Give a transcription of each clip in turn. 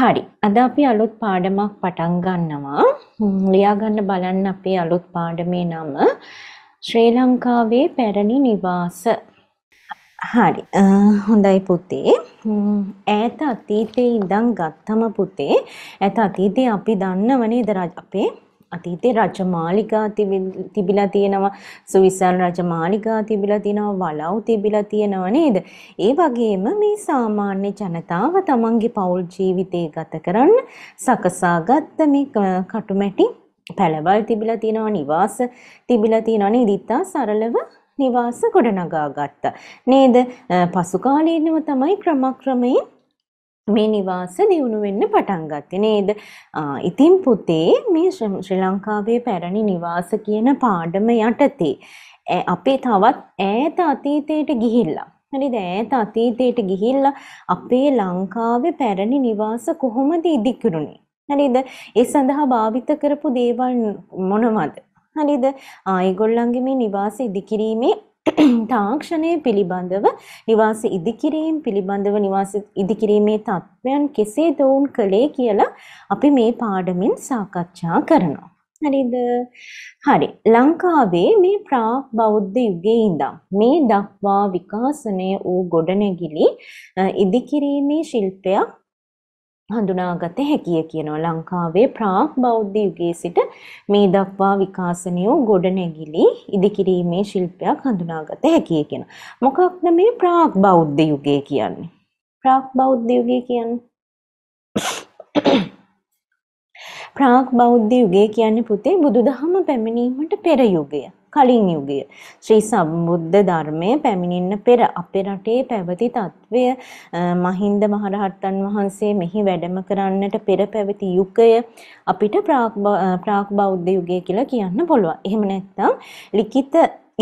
හරි අද අපි අලුත් පාඩමක් පටන් ගන්නවා ලියාගන්න බලන්න අපේ අලුත් පාඩමේ නම ශ්‍රී ලංකාවේ පැරණි නිවාස හරි හොඳයි පුතේ ඈත අතීතයේ ඉඳන් ගත්තම පුතේ ඈත අතීතයේ අපි දන්නවනේ අපේ අතීතේ රජ මාලිගා තිබිලා තියෙනවා සුවිසල් රජ මාලිගා තිබිලා තියෙනවා වලව් තිබිලා තියෙනවා නේද ඒ වගේම මේ සාමාන්‍ය ජනතාව තමන්ගේ පෞල් ජීවිතේ ගත කරන්න සකසාගත්ත මේ කටුමැටි පැලවල් තිබිලා තියෙනවා නිවාස තිබිලා තියෙනවා නේද සරලව නිවාස ගොඩනගා ගත්තා නේද පසු කාලීනව තමයි ක්‍රමක්‍රමයෙන් මේ නිවාස දියුණු වෙන්න පටන් ගත්තේ නේද? ඉතින් පුතේ මේ ශ්‍රී ලංකාවේ පැරණි නිවාස කියන පාඩම යටතේ අපේ තවත් ඈත අතීතයට ගිහිල්ලා හරිද ඈත අතීතයට ගිහිල්ලා අපේ ලංකාවේ පැරණි නිවාස කොහොමද ඉදිකරුනේ? හරිද? ඒ සඳහා භාවිත කරපු දේවල් මොනවද? හරිද? ආයගොල්ලන්ගේ මේ නිවාස ඉදිකිරීමේ තාක්ෂණය පිළිබඳව නිවාස ඉදිකිරීම් පිළිබඳව නිවාස ඉදිකිරීමේ තත්ත්වයන් කෙසේ දවුන් කළේ කියලා අපි මේ පාඩමින් සාකච්ඡා කරනවා. හරිද? හරි. ලංකාවේ මේ ප්‍රාග් බෞද්ධ යුගයේ ඉඳන් මේ දක්වා විකාශනය වූ ගොඩනැගිලි ඉදිකිරීමේ ශිල්පයක් හඳුනාගත හැකිය කියනවා ලංකාවේ ප්‍රාග් බෞද්ධ යුගයේ සිට මේ දක්වා විකාශනය වූ ගොඩනැගිලි ඉදිකිරීමේ ශිල්පයක් හඳුනාගත හැකිය කියනවා. මොකක්ද මේ ප්‍රාග් බෞද්ධ යුගය කියන්නේ? ප්‍රාග් බෞද්ධ යුගය කියන්නේ ප්‍රාග් බෞද්ධ යුගය කියන්නේ පුතේ බුදුදහම පැමිණීමට පෙර යුගය. කලින් යුගය. ශ්‍රී සම්බුද්ධ ධර්මය පැමිණෙන්න පෙර අපේ රටේ පැවති తත්වය මහින්ද මහරහතන් වහන්සේ මෙහි වැඩම කරන්නට පෙර පැවති යුගය අපිට ප්‍රාග් බෞද්ධ යුගය කියලා කියන්න පුළුවන්. එහෙම නැත්නම් ලිඛිත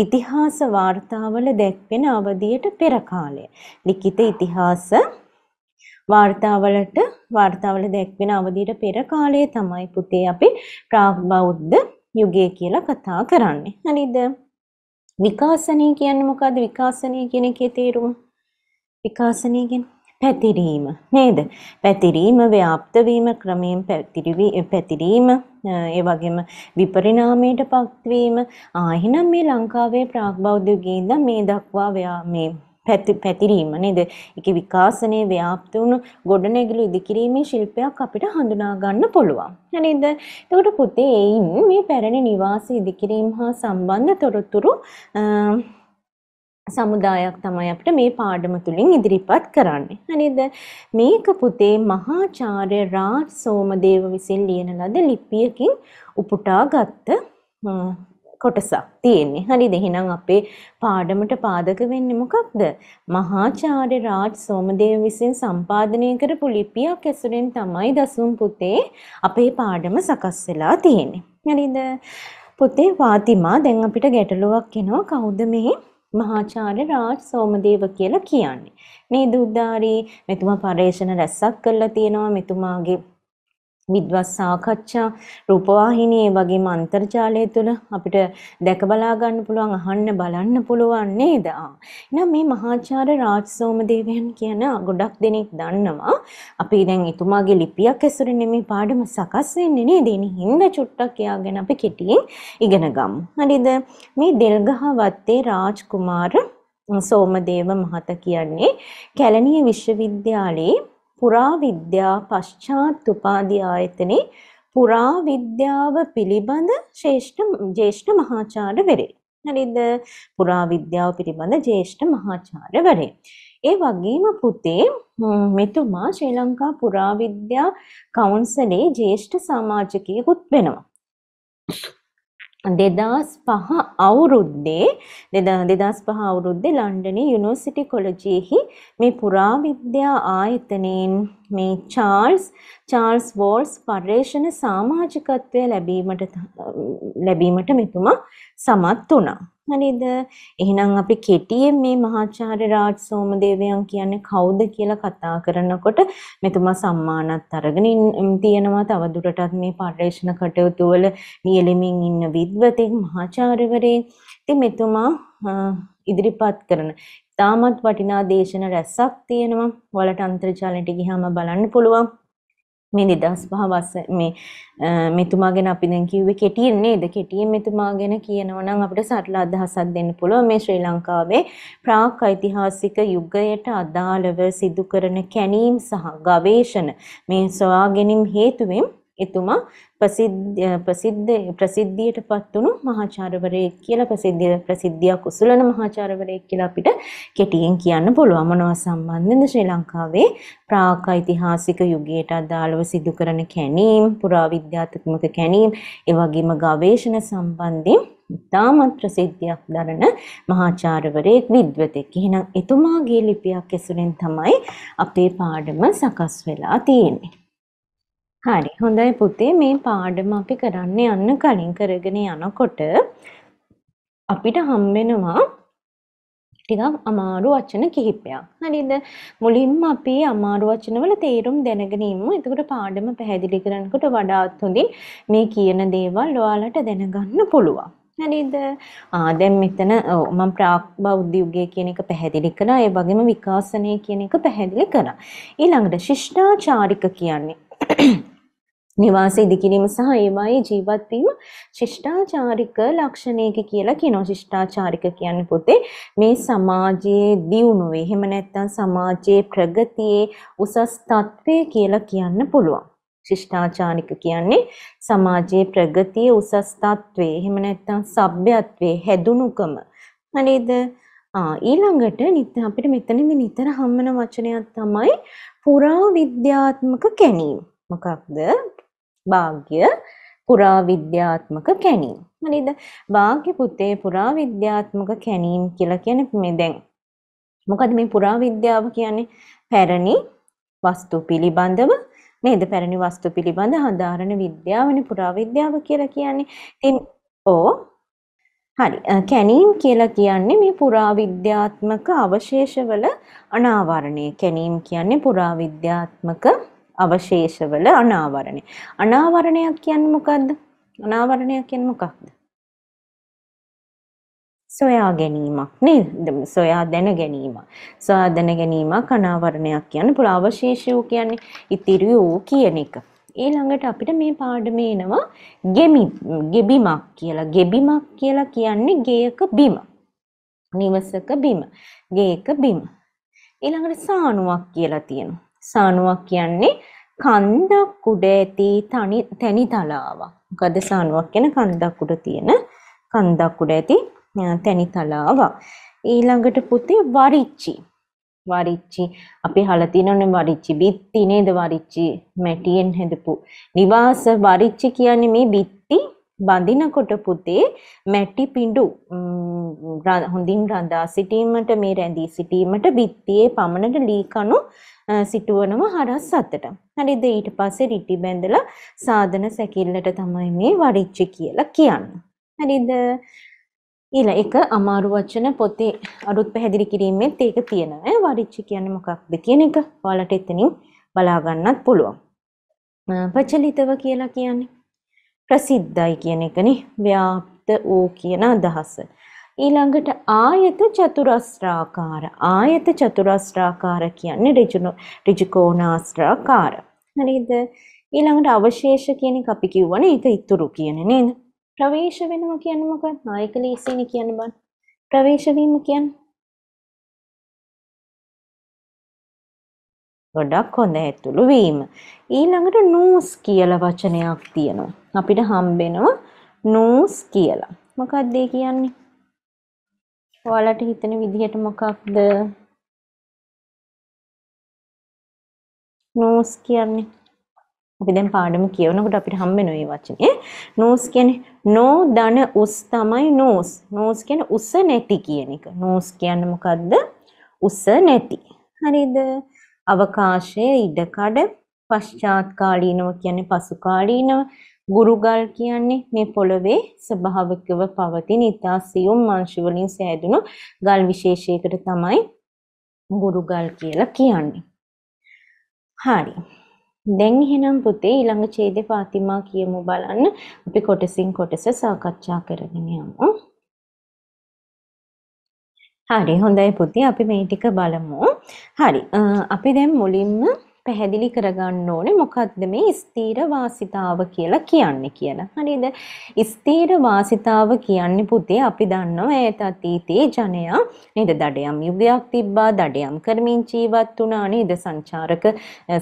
ඉතිහාස වාර්තාවල දැක්වෙන අවධියට පෙර කාලය. ලිඛිත ඉතිහාස වාර්තාවලට වාර්තාවල දැක්වෙන අවධියට පෙර කාලයේ තමයි පුතේ අපි ප්‍රාග් බෞද්ධ යුගය කියලා කතා කරන්නේ. හරිද? විකාශනය කියන්නේ මොකද්ද? විකාශනය කියන එකේ තේරුම. විකාශනය කියන්නේ පැතිරීම නේද? පැතිරීම ව්‍යාප්ත වීම ක්‍රමයෙන් පැතිරීම ඒ වගේම විපරිණාමයට පත්වීම ආ එහෙනම් මේ ලංකාවේ ප්‍රාග් බෞද්ධ යුගයේ ඉඳන් මේ දක්වා මේ පැතිරීම නේද? ඒකේ විකාශනයේ ව්‍යාප්ත වුණු ගොඩනැගිලි ඉදිකිරීමේ ශිල්පයක් අපිට හඳුනා ගන්න පුළුවන්. නේද? එතකොට පුතේ එයින් මේ පැරණි නිවාස ඉදිකිරීම හා සම්බන්ධ තොරතුරු සමුදායක් තමයි අපිට මේ පාඩම තුලින් ඉදිරිපත් කරන්නේ. හරිද? මේක පුතේ මහාචාර්ය රාජ් සෝමදේව විසින් ලියන ලද ලිපියකින් උපුටාගත් කොටසක් තියෙන්නේ. හරිද? එහෙනම් අපේ පාඩමට පාදක වෙන්නේ මොකක්ද? මහාචාර්ය රාජ් සෝමදේව විසින් සම්පාදනය කරපු ලිපියක් ඇසුරෙන් තමයි දසුන් පුතේ අපේ පාඩම සකස් වෙලා තියෙන්නේ. හරිද? පුතේ වාතිමා දැන් අපිට ගැටලුවක් එනවා කවුද මේ මහාචාර්ය රාජ් සෝමදේව කියලා කියන්නේ. මේ දුද්දාරී මෙතුමා පරේෂණ රැස්සක් කරලා තියෙනවා මෙතුමාගේ විද්වත් සාකච්ඡා රූපවාහිනී වගේම අන්තර්ජාලය තුළ අපිට දැක බලා ගන්න පුළුවන් අහන්න බලන්න පුළුවන් නේද? එහෙනම් මේ මහාචාර්ය රාජ් සෝමදේවයන් කියන ගොඩක් දෙනෙක් දන්නවා. අපි දැන් එතුමාගේ ලිපියක් ඇසුරේ මේ පාඩම සකස් වෙන්නේ නේද? ඉන්න චුට්ටක් කියාගෙන අපි කෙටියෙන් ඉගෙන ගමු. හරිද? මේ දෙල්ගහ වත්තේ රාජ් කුමාර සෝමදේව මහතා කියන්නේ කැලණිය විශ්වවිද්‍යාලයේ පුරාවිද්‍යා පශ්චාත් උපාධි ආයතනයේ පුරාවිද්‍යාව පිළිබඳ ශ්‍රේෂ්ඨ ජේෂ්ඨ මහාචාර්යවරේ. හරිද? පුරාවිද්‍යාව පිළිබඳ ජේෂ්ඨ මහාචාර්යවරේ. ඒ වගේම පුතේ මෙතුමා ශ්‍රී ලංකා පුරාවිද්‍යා කවුන්සලේ ජේෂ්ඨ සමාජකයෙකුත් වෙනවා. දෙදස් පහ අවුරුද්දේ දෙදස් පහ අවුරුද්දේ ලන්ඩනි යුනිවර්සිටි කොලජයෙහි මේ පුරාවිද්‍යා ආයතනයෙන් මේ චාල්ස් චාල්ස් වෝල්ස් පර්යේෂණ සාමාජිකත්වය ලැබීමට ලැබීමට මෙතුමා සමත් වුණා. හරිද? එහෙනම් අපි කෙටියෙන් මේ මහාචාර්ය රාජ් සෝමදේවයන් කියන්නේ කවුද කියලා කතා කරනකොට මෙතුමා සම්මානත් අරගෙන තියෙනවා තවදුරටත් මේ පර්යේෂණ කටයුතු වල නියැලෙමින් ඉන්න විද්වතෙක් මහාචාර්යවරේ. ඉතින් මෙතුමා ඉදිරිපත් කරන තාමත් වටිනා දේශන රැසක් තියෙනවා. වලට අන්තර්ජාලයට ගිහම බලන්න පුළුවන්. මේ 2005 වස මේ මෙතුමා ගැන අපි දැන් කිව්වේ කෙටියෙන් නේද කෙටියෙන් මෙතුමා ගැන කියනවා නම් අපිට සරල අදහසක් දෙන්න පුළුවන් මේ ශ්‍රී ලංකාවේ ප්‍රාග් ඓතිහාසික යුගයට අදාළව සිදු කරන කැණීම් සහ ගවේෂණ මේ සොයා ගැනීම හේතුවෙන් එතුමා ප්‍රසිද්ධ ප්‍රසිද්ධියට පත්වුණු මහාචාර්යවරයෙක් කියලා ප්‍රසිද්ධිය ප්‍රසිද්ධියක් උසුලන මහාචාර්යවරයෙක් කියලා අපිට කෙටියෙන් කියන්න පුළුවන් මොනවා සම්බන්ධද ශ්‍රී ලංකාවේ ප්‍රාග් ඓතිහාසික යුගයට අදාළව සිදු කරන කැණීම් පුරාවිද්‍යාත්මක කැණීම් ඒ වගේම ගවේෂණ සම්බන්ධයෙන් ඉතාමත් ප්‍රසිද්ධියක් දරන මහාචාර්යවරයෙක් විද්වතෙක්. එහෙනම් එතුමාගේ ලිපියක් ඇසුරෙන් තමයි අපේ පාඩම සකස් වෙලා තියෙන්නේ. හරි හොඳයි පුතේ මේ පාඩම අපි කරන්න යන්න කලින් කරගෙන යනකොට අපිට හම්බෙනවා ටිකක් අමාරු වචන කිහිපයක්. හරිද? මුලින්ම අපි අමාරු වචනවල තේරුම් දැනගෙන ඉමු. එතකොට පාඩම පැහැදිලි කරනකොට වඩාත් හොඳින් මේ කියන දේවල් ඔයාලට දැනගන්න පුළුවන්. හරිද? ආ දැන් මෙතන මම ප්‍රාග් බෞද්ධ යුගය කියන එක පැහැදිලි කළා. ඒ වගේම විකාශනය කියන එක පැහැදිලි කළා. ඊළඟට ශිෂ්ටාචාරික කියන්නේ නිවාස ඉදිකිරීම සහ ඒවායේ ජීවත් වීම ශිෂ්ටාචාරික ලක්ෂණයක කියලා කියනවා. ශිෂ්ටාචාරික කියන්නේ පුතේ මේ සමාජයේ දියුණුවේ එහෙම නැත්නම් සමාජයේ ප්‍රගතියේ උසස් තත්ත්වය කියලා කියන්න පුළුවන්. ශිෂ්ටාචාරික කියන්නේ සමාජයේ ප්‍රගතියේ උසස් තත්ත්වයේ එහෙම නැත්නම් සભ્યත්වයේ හැදුණුකම. හරිද? ආ ඊළඟට නිත අපිට මෙතනදී නිතර හම්බන වචනයක් තමයි පුරා විද්‍යාත්මක කැණීම. මොකක්ද භාග්‍ය පුරාවිද්‍යාත්මක කැණීම්. හරිද? භාග්‍ය පුතේ පුරාවිද්‍යාත්මක කැණීම් කියලා කියන්නේ මේ දැන් මොකද මේ පුරාවිද්‍යාව කියන්නේ පැරණි වස්තු පිළිබඳව නේද? පැරණි වස්තු පිළිබඳ හදාරන විද්‍යාවනේ පුරාවිද්‍යාව කියලා කියන්නේ. ඉතින් ඕ හරි කැනීම් කියලා කියන්නේ මේ පුරාවිද්‍යාත්මක අවශේෂවල අනාවරණය. කැනීම් කියන්නේ පුරාවිද්‍යාත්මක අවශේෂවල අනාවරණය. අනාවරණයක් කියන්නේ මොකද්ද? අනාවරණයක් කියන්නේ මොකක්ද? සොයා ගැනීමක් නේද? සොයා දැන ගැනීම. සොයා දැන ගැනීමක් අනාවරණයක් කියන්නේ පුළ අවශේෂය කියන්නේ ඉතිරි වූ කියන එක. ඊළඟට අපිට මේ පාඩමේ එනවා ගෙමි ගෙබිමක් කියලා. ගෙබිමක් කියලා කියන්නේ ගේයක බිම. නිවසක බිම. ගේයක බිම. ඊළඟට සානුවක් කියලා තියෙනවා. සානුවක් කියන්නේ කන්දක් උඩ ඇති තනි තනි තලාවක්. මොකද සානුවක් කියන්නේ කන්දක් උඩ තියෙන කන්දක් උඩ ඇති තනි තලාවක්. ඊළඟට පුතේ වරිච්චි. වරිච්චි අපි අහලා තියෙනවනේ වරිච්චි බිත්ති නේද වරිච්චි මැටියෙන් හදපු නිවාස වරිච්චි කියන්නේ මේ බිත්ති බඳිනකොට පුතේ මැටි පිඬු හොඳින් රඳා සිටීමට මේ රැඳී සිටීමට බිත්තියේ පමණට ලී කණු සිටුවනම හරස් අතට. හරිද ඊට පස්සේ රිටි බැඳලා සාධන සැකිල්ලට තමයි මේ වරිච්චි කියලා කියන්නේ. හරිද? ඊළ එක අමාරු වචන පොතේ අරුත් පැහැදිලි කිරීමෙත් ඒක තියෙනවා. වරිච්චි කියන්නේ මොකක්ද කියන එක ඔයාලට එතනින් බලා ගන්නත් පුළුවන්. ප්‍රචලිතව කියලා කියන්නේ ප්‍රසිද්ධයි කියන එකනේ ව්‍යාප්ත ඕ කියන අදහස. ඊළඟට ආයත චතුරස්‍රාකාර. ආයත චතුරස්‍රාකාර කියන්නේ ඍජුන ඍජුකෝණාස්‍රාකාර. හරිද? ඊළඟට අවශේෂ කියන එක අපි කියවනේ ඒක ඉතුරු කියන්නේ නේද? ප්‍රවේශ වෙනවා කියන්නේ මොකක්ද? නායකලීසිනේ කියන්නේ බලන්න. ප්‍රවේශ වීම කියන්නේ ගොඩක් හොඳ ඇතුළු වීම. ඊළඟට නූස් කියලා වචනයක් තියෙනවා. අපිට හම්බෙනවා නූස් කියලා. මොකක්ද ඒ කියන්නේ? ඔයාලට හිතෙන විදිහට මොකක්ද? නූස් කියන්නේ අපි දැන් පාඩම කියවනකොට අපිට හම්බෙන මේ වචනේ නෝස් කියන්නේ නෝ ධන උස් තමයි නෝස් නෝස් කියන්නේ උස නැති කියන එක නෝස් කියන්නේ මොකද්ද උස නැති හරිද අවකාශයේ ඉඩකඩ පශ්චාත්කාලීනව කියන්නේ පසුකාලීනව ගුරුගල් කියන්නේ මේ පොළවේ ස්වභාවිකව පවතින ඉතා සියුම් අංශ වලින් සෑදුණු ගල් විශේෂයකට තමයි ගුරුගල් කියලා කියන්නේ. හරි. දැන් එහෙනම් පුතේ ඊළඟ ඡේදේ පාතිමා කියමු බලන්න අපි කොටසින් කොටස සාකච්ඡා කරගෙන යමු. හරි හොඳයි පුතේ අපි මේ ටික බලමු. හරි අපි දැන් මුලින්ම පැහැදිලි කරගන්න ඕනේ මොකක්ද මේ ස්ථීර වාසිතාව කියලා කියන්නේ කියලා. හරිද? ස්ථීර වාසිතාව කියන්නේ පුතේ අපි දන්නවා ඈත අතීතයේ ජනයා නේද දඩයම් යුගයක් තිබ්බා දඩයම් කරමින් ජීවත් වුණා නේද සංචාරක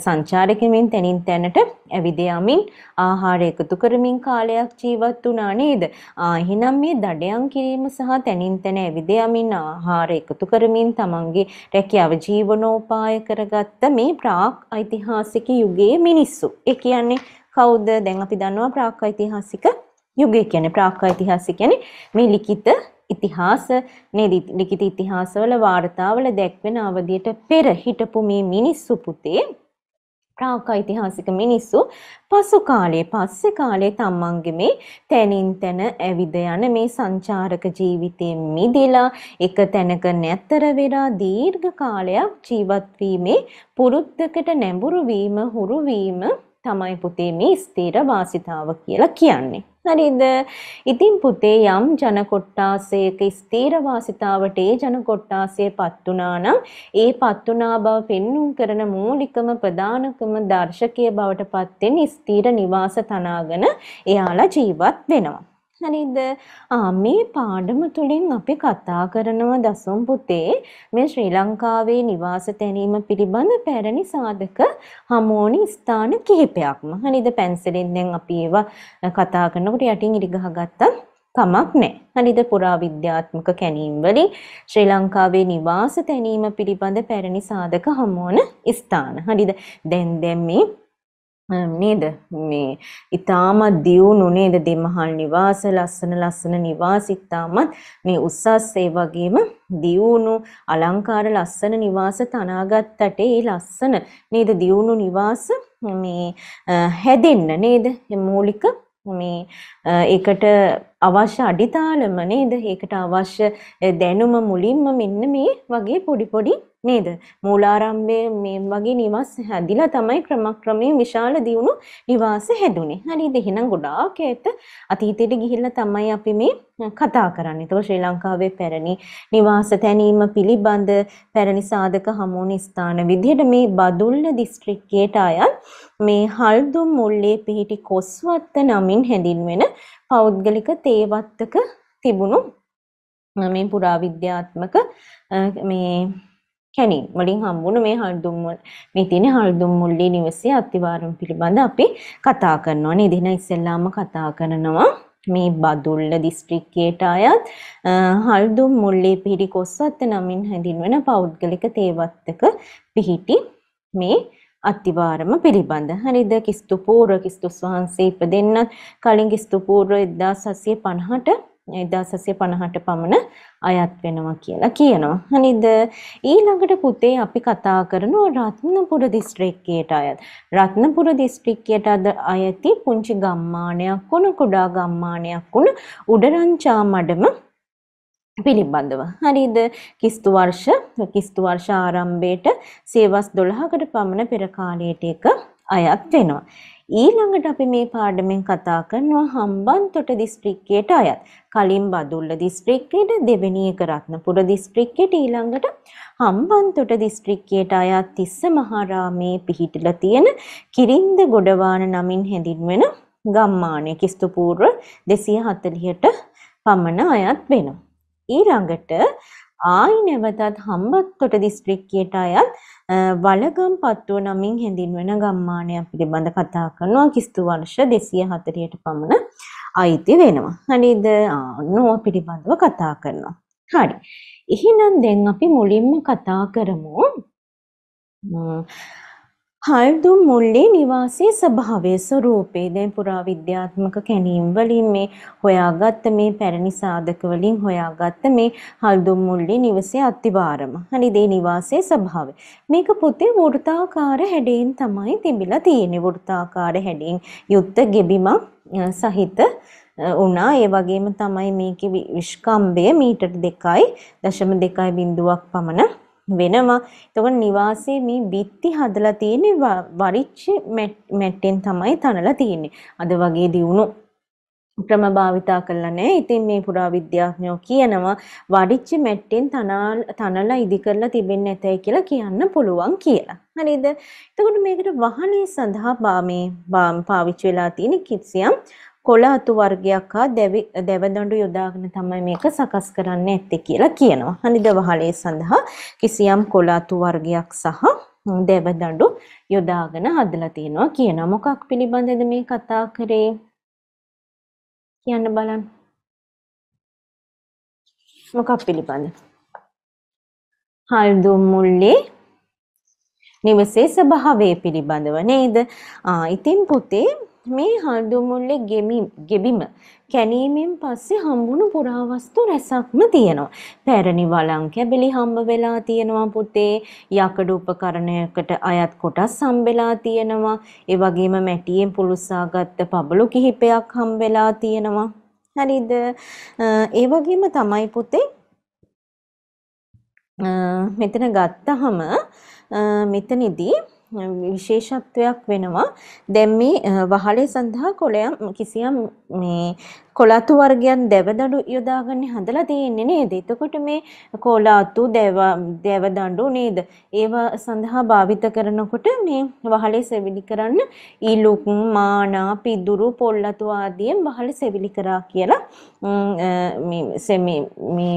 සංචාරකමින් තැනින් තැනට ඇවිද යමින් ආහාර එකතු කරමින් කාලයක් ජීවත් වුණා නේද? ආ එහෙනම් මේ දඩයම් කිරීම සහ තැනින් තැන ඇවිද යමින් ආහාර එකතු කරමින් තමන්ගේ රැකියාව ජීවනෝපාය කරගත්ත මේ ප්‍රාක් ඓතිහාසික යුගයේ මිනිස්සු. ඒ කියන්නේ කවුද? දැන් අපි දන්නවා ප්‍රාග් ඓතිහාසික යුගය කියන්නේ ප්‍රාග් ඓතිහාසික කියන්නේ මේ ලිඛිත ඉතිහාස මේ ලිඛිත ඉතිහාසවල වාර්තාවල දැක්වෙන අවධියට පෙර හිටපු මේ මිනිස්සු පුතේ ප්‍රාග්ඓතිහාසික මිනිස්සු පසු කාලයේ පස්සේ කාලයේ තමන්ගේ මේ තැනින් තැන ඇවිද යන මේ සංචාරක ජීවිතයෙන් මිදලා එක තැනක නැතර වෙලා දීර්ඝ කාලයක් ජීවත් වීමේ පුරුද්දකට නැඹුරු වීම හුරු වීම තමයි පුතේ මේ ස්ථිර වාසිතාව කියලා කියන්නේ. හරිද? ඉතින් පුතේ යම් ජන කොට්ටාසයක ස්ථීර වාසිතාවට ඒ ජන කොට්ටාසයපත් වුණා නම් ඒපත් වුණා බව පෙන්눔 කරන මූලිකම ප්‍රධානකම දර්ශකයේ බවට පත් වෙන ස්ථීර නිවාස තනාගෙන එයාලා ජීවත් වෙනවා. හරිද? මේ පාඩම තුළින් අපි කතා කරනවා දසුම් පුතේ මේ ශ්‍රී ලංකාවේ නිවාස තැනීම පිළිබඳ පැරණි සාධක හමෝනි ස්ථාන කිහිපයක්ම. හරිද? පැන්සලෙන් දැන් අපි ඒවා කතා කරනකොට යටින් ඉරි ගහගත්තා කමක් නැහැ. හරිද? පුරාවිද්‍යාත්මක කැණීම් වලින් ශ්‍රී ලංකාවේ නිවාස තැනීම පිළිබඳ පැරණි සාධක හමෝන ස්ථාන. හරිද? දැන් දැන් මේ නේද මේ ඊටාමත් දියුණු නේද දෙමහල් නිවාස ලස්සන ලස්සන නිවාස ඊටාමත් මේ උසස් ඒ වගේම දියුණු අලංකාර ලස්සන නිවාස තනාගත්තට ඒ ලස්සන නේද දියුණු නිවාස මේ හැදෙන්න නේද මූලික මේ ඒකට අවශ්‍ය අඩිතාලම නේද ඒකට අවශ්‍ය දැනුම මුලින්ම මෙන්න මේ වගේ පොඩි පොඩි නේද? මූලාරම්භයේ මේ වගේ නිවාස හැදිලා තමයි ක්‍රමක්‍රමයෙන් විශාල දියුණු නිවාස හැදුනේ. හරිද? එහෙනම් ගොඩාක් ඈත අතීතයට ගිහිල්ලා තමයි අපි මේ කතා කරන්නේ. ඒක ශ්‍රී ලංකාවේ පැරණි නිවාස තැනීම පිළිබඳ පැරණි සාධක හමුවන ස්ථාන විදිහට මේ බදුල්ල දිස්ත්‍රික්කයට අයත් මේ හල්දුම් මුල්ලේ පිහිටි කොස්වත්ත නමින් හැඳින්වෙන පෞද්ගලික තේවත්තක තිබුණු මේ පුරාවිද්‍යාත්මක මේ කැනීම් වලින් හම්බුණු මේ හල්දුම් මුල් මේ තියෙන හල්දුම් මුල්ලි නිවසේ අතිවාරම් පිළිබඳ අපි කතා කරනවා නේද එහෙනම් ඉස්සෙල්ලාම කතා කරනවා මේ බදුල්ල දිස්ත්‍රික්කයට අයත් හල්දුම් මුල්ලේ පිහිටි කොස්සත්ත නමින් හැඳින්වෙන පෞද්ගලික තේවත්තක පිහිටි මේ අතිවාරම පිළිබඳ. හරිද? කිස්තුපූර්ව කිස්තුස් වහන්සේ ඉපදෙන්නත් කලින් කිස්තුපූර්ව 1750ට 1950ට පමණ අයත් වෙනවා කියලා කියනවා. හරිද? ඊළඟට පුතේ අපි කතා කරනවා රත්නපුර දිස්ත්‍රික්කයට අයත්. රත්නපුර දිස්ත්‍රික්කයට අද අයති පුංචි ගම්මානයක් වුණු කුඩා ගම්මානයක් වුණු උඩරංචා මඩම පිළිබඳව. හරිද? කිස්තු වර්ෂ කිස්තු වර්ෂ ආරම්භයේට සේවස් 12කට පමණ පෙර කාලයේට එක අයත් වෙනවා. ඊළඟට අපි මේ පාඩමෙන් කතා කරනවා හම්බන්තොට දිස්ත්‍රික්කයට අයත්. කලින් බදුල්ල දිස්ත්‍රික්කයට, දෙවෙනි එක රත්නපුර දිස්ත්‍රික්කයට ඊළඟට හම්බන්තොට දිස්ත්‍රික්කයට අයත් තිස්ස මහරාමේ පිහිටලා තියෙන කිරින්ද ගොඩවාන නමින් හැඳින්වෙන ගම්මානය කිස්තුපූර්ව 240ට පමණ අයත් වෙනවා. ඊළඟට ආයි නැවතත් හම්බන්තොට දිස්ත්‍රික්කයට අයත් වලගම් පත්තුව නමින් හැඳින්වෙන ගම්මානය පිළිබඳ කතා කරනවා කිස්තු වර්ෂ 240ට පමණ අයිති වෙනවා. හරිද? නෝ පිළිබඳව කතා කරනවා. හරි. එහෙනම් දැන් අපි මුලින්ම කතා කරමු හල්දුම් මුල්ලේ නිවාසයේ ස්වභාවයේ ස්වરૂපේ දැන් පුරාවිද්‍යාත්මක කැණීම් වලින් මේ හොයාගත්ත මේ පැරණි සාධක වලින් හොයාගත්ත මේ හල්දුම් මුල්ලේ නිවසේ අතිවාරම. හනිදේ නිවාසයේ ස්වභාවය. මේක පුතේ වෘත්තාකාර හැඩයෙන් තමයි තිබිලා තියෙන්නේ. වෘත්තාකාර හැඩයෙන් යුක්ත ගෙබිමක් සහිත වුණා. ඒ වගේම තමයි මේකේ විස්කම්භය මීටර 2.2 පමණ වෙනවා. එතකොට නිවාසේ මේ බිත්ති හදලා තියෙන්නේ වරිච්ච මැට්ටෙන් තමයි තනලා තියෙන්නේ. අද වගේ දියුණු ක්‍රම භාවිතා කරලා නැහැ. ඉතින් මේ පුරාවිද්‍යාඥයෝ කියනවා වඩිච්ච මැට්ටෙන් තනලා ඉදි කරලා තිබෙන්නේ නැතයි කියලා කියන්න පුළුවන් කියලා. හරිද? එතකොට මේකට වහනේ සඳහා මේ පාවිච්චි වෙලා තියෙන කිසියම් කොළ අතු වර්ගයක් හා දැවදඬු යොදාගෙන තමයි මේක සකස් කරන්න ඇත්තේ කියලා කියනවා. හනිද වහලේ සඳහා කිසියම් කොළ අතු වර්ගයක් සහ දැවදඬු යොදාගෙන හදලා තිනවා කියනවා. මොකක් පිළිබඳද මේ කතා කරේ? කියන්න බලන්න. මොකක් පිළිබඳ? හල්දුම් මුල්ලේ නිවසේ ස්වභාවය පිළිබඳව නේද? ආ ඉතින් පුතේ මේ හඳු මුල්ලේ ගෙමිම් ගෙබිම කැණීමෙන් පස්සේ හම්බුණු පුරාවස්තු රැසක්ම තියෙනවා. පැරණි වළං කැබලි හම්බ වෙලා තියෙනවා පුතේ. යකඩ උපකරණයකට අයත් කොටස් හම්බෙලා තියෙනවා. ඒ වගේම මැටියෙන් පුළුස්සාගත්ත පබළු කිහිපයක් හම්බෙලා තියෙනවා. හරිද? ඒ වගේම තමයි පුතේ මෙතන ගත්තහම මෙතනදී විශේෂත්වයක් වෙනවා. දැන් මේ වහලේ සඳහා කොළයම් කිසියම් මේ කොළාතු වර්ගයන් දැවදඬු යොදාගෙන හදලා තියෙන්නේ නේද? එතකොට මේ කොළාතු දැව දැවදඬු නේද? ඒව සඳහා භාවිත කරනකොට මේ වහලේ සෙවිලි කරන්න ඊලුක් මානා පිදුරු පොල්ලතු ආදියෙන් වහල සෙවිලි කරා කියලා මේ මේ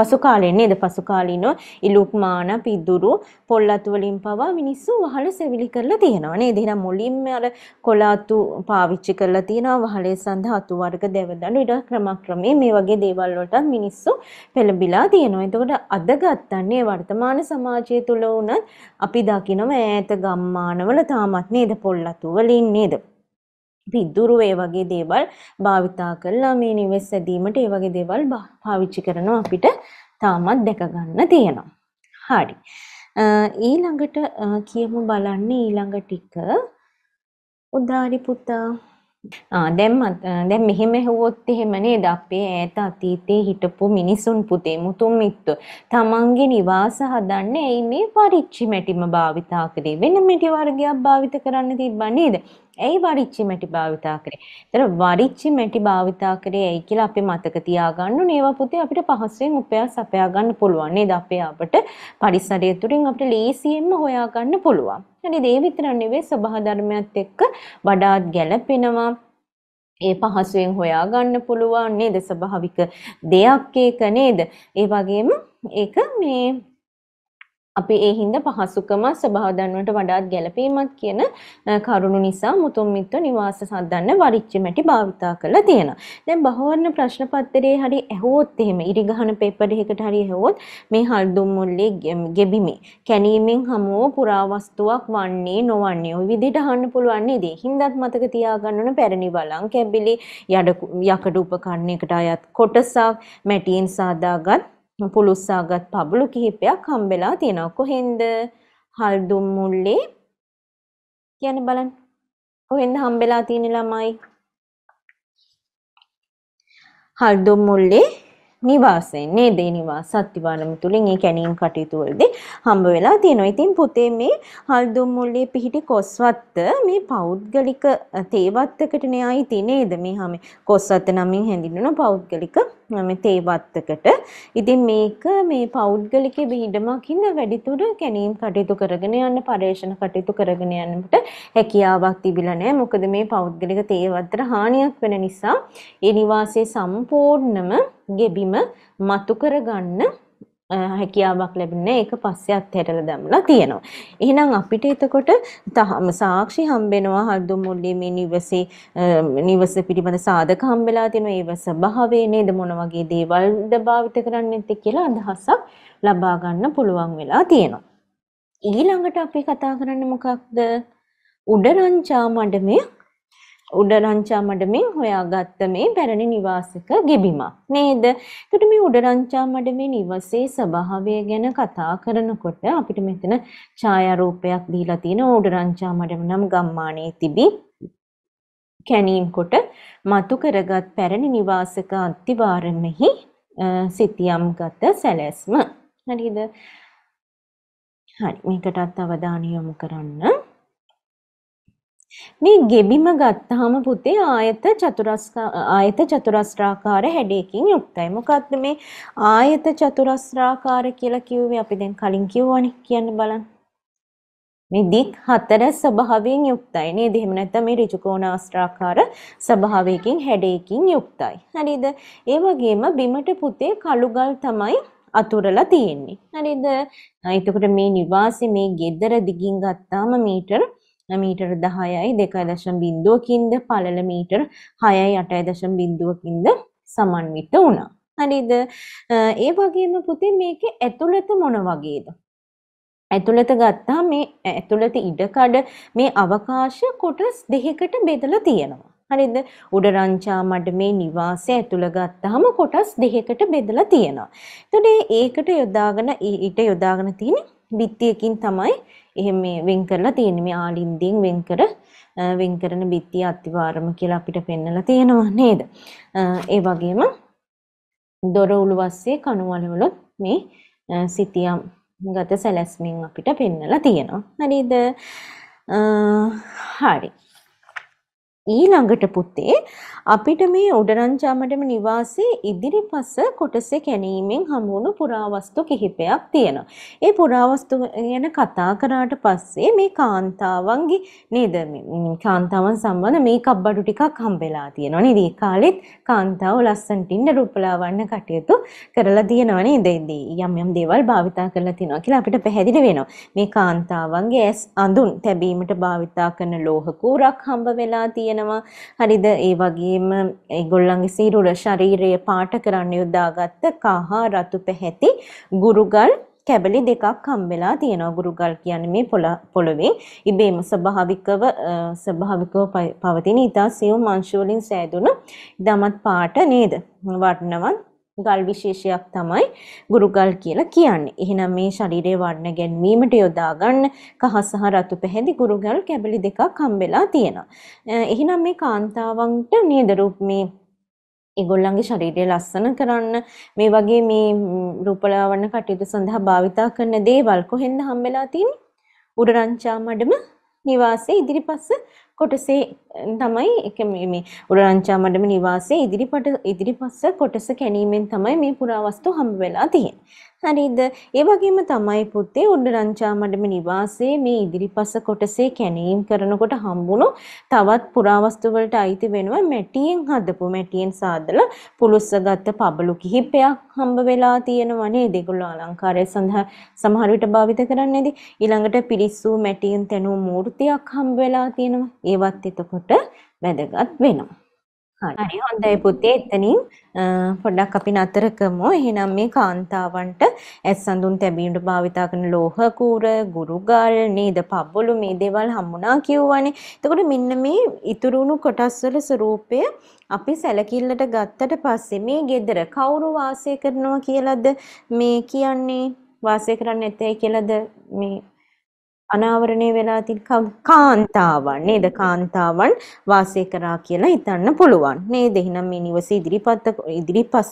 පසු කාලේ නේද පසු කාලිනෝ ඉලුක් මානා පිදුරු පොල්ලතු වලින් පවා මිනිස්සු වහල සෙවිලි කරලා තියෙනවා නේද? එහෙනම් මුලින්ම අර කොළාතු පාවිච්චි කරලා තියෙනවා වහලේ සඳහා අතු වර්ග මාර්ග දෙවදඬු ඊට ක්‍රමක්‍රමේ මේ වගේ දේවල් වලටත් මිනිස්සු පෙළඹිලා තියෙනවා. එතකොට අද ගත්තන්නේ වර්තමාන සමාජය තුල වුණත් අපි දකිනවා ඈත ගම්මානවල තාමත් නේද පොල්ලතු වලින් නේද පිද්දුරු ඒ වගේ දේවල් භාවිතා කරලා මේ නිවෙස් ඇදීමට ඒ වගේ දේවල් පාවිච්චි කරනවා අපිට තාමත් දැක ගන්න තියෙනවා. හරි. ඊළඟට කියමු බලන්නේ ඊළඟ ටික උදාරි පුතා දැම් දැම් මෙහෙම හුවොත් එහෙමනේ ද අපේ ඈත අතීතයේ හිටපු මිනිසුන් පුතේ මුතුන් මිත්තු තමන්ගේ නිවාස හදන්න ඇයි මේ පරිච්චි මැටිම භාවිතා කරේ වෙන මැටි වර්ගයක් භාවිත කරන්න තිබ්බා නේද ඇයි වරිච්චි මැටි භාවිතා කරේ? ඒතර වරිච්චි මැටි භාවිතා කරේ ඇයි කියලා අපි මතක තියාගන්න ඕනේ. ඒවා පුතේ අපිට පහසුවෙන් උපයා සපයා ගන්න පුළුවන් නේද? අපේ අපට පරිසරය තුලින් අපිට ලේසියෙන්ම හොයා ගන්න පුළුවන්. හරිද? ඒ විතරක් නෙවෙයි සබහා ධර්මයත් එක්ක වඩාත් ගැළපෙනවා. ඒ පහසුවෙන් හොයා ගන්න පුළුවන් නේද? ස්වභාවික දෙයක් ඒක නේද? ඒ වගේම ඒක මේ අපි ඒ හින්දා පහසුකම ස්වභාව දන්වනට වඩාත් ගැළපීමත් කියන කරුණු නිසා මුතුන් මිත්තු නිවාස සද්දන්න වරිච්ච මැටි භාවිතා කරලා තියෙනවා. දැන් බහවර්ණ ප්‍රශ්න පත්‍රයේ හරි ඇහුවොත් එහෙම ඉරිගහන পেපර් එකකට හරි ඇහුවොත් මේ හල්දුම් මුල්ලේ ගෙබිමේ කැණීමෙන් හමුව පුරාවස්තුවක් වන්නේ නොවන්නේ. ওই විදිහට අහන්න පුළුවන් නේද? හින්දාත් මතක තියාගන්න ඕන පැරණි වළං කැබිලි යකඩ උපකරණයකට අයත් කොටසක් මැටියෙන් සාදාගත් පුළුස්සාගත් පබළු කිහිපයක් හම්බෙලා තියෙනවා. කොහෙන්ද? හල්දුම් මුල්ලේ කියන්න බලන්න. කොහෙන්ද හම්බෙලා තියෙන්නේ ළමයි? හල්දුම් මුල්ලේ නිවාසයෙන් නේද නිවාස සත්තිවාරම තුලින් ඒ කැණීම් කටයුතු වලදී හම්බ වෙලා තියෙනවා. ඉතින් පුතේ මේ හල්දුම් මුල්ලේ පිහිටි කොස්වත්ත මේ පෞද්ගලික තේවත්තකටනේ ආйти නේද මේ හැම කොස්වත්ත නමින් හැඳින්වෙන පෞද්ගලික මේ තේවත්තකට. ඉතින් මේක මේ පෞද්ගලික විහිදමක් හින්දා වැඩිදුර ගැනීම් කටයුතු කරගෙන යන්න පරේෂණ කටයුතු කරගෙන යන්නට හැකියාවක් තිබිලා නැහැ. මොකද මේ පෞද්ගලික තේවත්තට හානියක් වෙන නිසා ඒ නිවාසයේ සම්පූර්ණම ගෙබිම මතු කරගන්න හැකියාවක් ලැබෙන්නේ ඒක පස්සේ අත්හැරලා දැමලා තියෙනවා. එහෙනම් අපිට එතකොට සාක්ෂි හම්බෙනවා හල්දු මුල්ලේ මේ නිවසේ නිවස පිළිබඳ සාධක හම්බෙලා තියෙනවා. ඒව ස්වභාවය නේද මොන වගේ දේවල්ද භාවිත කරන්නෙත් කියලා අදහසක් ලබා ගන්න පුළුවන් වෙලා තියෙනවා. ඊළඟට අපි කතා කරන්නේ මොකක්ද? උඩරංචා මඩමේ උඩරංචා මඩමෙන් හොයාගත්ත මේ පැරණි නිවාසික ගෙබිමා නේද? එතකොට මේ උඩරංචා මඩමේ නිවසේ ස්වභාවය ගැන කතා කරනකොට අපිට මෙතන ඡායාරූපයක් දීලා තියෙනවා උඩරංචා මඩම නම් ගම්මානයේ තිබී කැණීම් කොට මතු කරගත් පැරණි නිවාසික අතිවාරමෙහි සිටියම්ගත සැලැස්ම. හරිද? හරි මේකටත් අවධානය යොමු කරන්න. මේ ගෙබිම ගත්තාම පුතේ ආයත ආයත චතුරස්‍රාකාර හැඩයකින් යුක්තයි. මොකක්ද මේ ආයත චතුරස්‍රාකාර කියලා කිව්වේ අපි දැන් කලින් කිව්වනේ කියන්න බලන්න. මේ දික් හතර ස්වභාවයෙන් යුක්තයි නේද? එහෙම නැත්නම් මේ ඍජු කෝණාස්ත්‍රාකාර ස්වභාවයකින් හැඩයකින් යුක්තයි. හරිද? ඒ වගේම බිමට පුතේ කළු ගල් තමයි අතුරලා තියෙන්නේ. හරිද? එතකොට මේ නිවාසේ මේ ගෙදර දිගින් ගත්තාම මීටර් 3 මීටර් 10යි 2.0කින්ද පළල මීටර් 6යි 8.0කින්ද සමන්විත වුණා. හරිද? ඒ වගේම පුතේ මේකේ ඇතුළත මොන වගේද? ඇතුළත ගත්තා මේ ඇතුළත ඉඩකඩ මේ අවකාශ කොටස් දෙකකට බෙදලා තියෙනවා. හරිද උඩ රංචා මඩමේ නිවාසය ඇතුළ ගත්තාම කොටස් දෙකකට බෙදලා තියෙනවා. එතකොට ඒකට යොදාගෙන ඊට යොදාගෙන තියෙන බිත්තියකින් තමයි එහෙම මේ වෙන් කරලා තියෙන්නේ මේ ආලින්දයෙන් වෙන් කර වෙන් කරන බිත්තිය අතිවාරම කියලා අපිට පෙන්වලා තියෙනවා නේද? ඒ වගේම දොර උළුවස්සේ කණුවලවලුත් මේ සිතියම් ගත සැලැස්මෙන් අපිට පෙන්වලා තියෙනවා. හරිද? හරි. ඊළඟට පුතේ අපිට මේ උඩරංචාමඩම නිවාසයේ ඉදිරිපස කොටසේ කැණීමෙන් හමුවුණු පුරාවස්තු කිහිපයක් තියෙනවා. ඒ පුරාවස්තු ගැන කතා කරාට පස්සේ මේ කාන්තාවන්ගේ නේද කාන්තාවන් සම්බන්ධ මේකප් බඩු ටිකක් හම්බෙලා තියෙනවා නේද? ඒ කාලෙත් කාන්තාව ලස්සනට ඉන්න රූපලාවන්‍ය කටයුතු කරලා තියෙනවා නේද? යම් යම් දේවල් භාවිතා කරලා තියෙනවා කියලා අපිට පැහැදිලි වෙනවා. මේ කාන්තාවන්ගේ ඇස් අඳුන් තැබීමට භාවිතා කරන ලෝහ කූරක් හම්බ වෙලා තියෙනවා. හරිද? ඒ වගේ එවැගේම ඒගොල්ලන්ගේ සීරුර ශරීරය පාට කරන්න යොදාගත්ත කහ රතු පැහැති ගුරුගල් කැබලි දෙකක් හම්බෙලා තියෙනවා ගුරුගල් කියන්නේ මේ පොළොවේ ඉබේම ස්වභාවිකව ස්වභාවිකව පවතින ඊතා සියුම් අංශු වලින් සෑදුණු ඉතාමත් පාට නේද වර්ණවත් ගල් විශේෂයක් තමයි ගුරුගල් කියලා කියන්නේ. එහෙනම් මේ ශරීරයේ වර්ණ ගැන්වීමට යොදා ගන්න කහ සහ රතු පැහැති ගුරුගල් කැබලි දෙකක් හම්බෙලා තියෙනවා. එහෙනම් මේ කාන්තාවන්ට නේද රූප මේ ඒගොල්ලන්ගේ ශරීරය ලස්සන කරන්න මේ වගේ මේ රූපලාවන්‍ය කටයුතු සඳහා භාවිතා කරන දේවල් කොහෙන්ද හම්බෙලා තියෙන්නේ? උඩරංචා මඩම නිවාසයේ ඉදිරිපස්ස කොටසේ තමයි මේ උඩරංචා මඩම නිවාසයේ ඉදිරිපට ඉදිරිපස්ස කොටස කැණීමෙන් තමයි මේ පුරාවස්තු හම්බ වෙලා තියෙන්නේ. හරිද? ඒ වගේම තමයි පුතේ උඩරංචාමඩම නිවාසයේ මේ ඉදිරිපස කොටසේ කැණීම් කරනකොට හම්බුණු තවත් පුරාවස්තු වලට අයිති වෙනවා මැටියෙන් හදපු මැටියෙන් සාදලා පුලුස්සගත්ත පබළු කිහිපයක් හම්බ වෙලා තියෙනවා නේද? ඒගොල්ලෝ අලංකාරය සඳහා සමහර විට භාවිත කරන්නේදී ඊළඟට පිරිස්සු මැටියෙන් තැනූ මූර්තියක් හම්බ වෙලා තියෙනවා. ඒවත් එතකොට වැදගත් වෙනවා. හරි හොඳයි පුතේ එතනින් පොඩ්ඩක් අපි නතර කරමු. එහෙනම් මේ කාන්තාවන්ට ඇස් සඳුන් තැබීමට භාවිතා කරන ලෝහ කූර, ගුරුගල්, නේද පබ්බළු මේ දේවල් හම්බුණා කියවනේ. එතකොට මෙන්න මේ ඉතුරුණු කොටස් වල ස්වરૂපය අපි සැලකිල්ලට ගත්තට පස්සේ මේ gedara කවුරු වාසය කරනවා කියලාද මේ කියන්නේ වාසය කරන්නේ නැත්තේ කියලාද මේ අනාවරණය වෙලා තියෙන කාන්තාවන් නේද කාන්තාවන් වාසය කරා කියලා හිතන්න පුළුවන් නේද එහෙනම් මේ නිවස ඉදිරිපත් ඉදිරිපස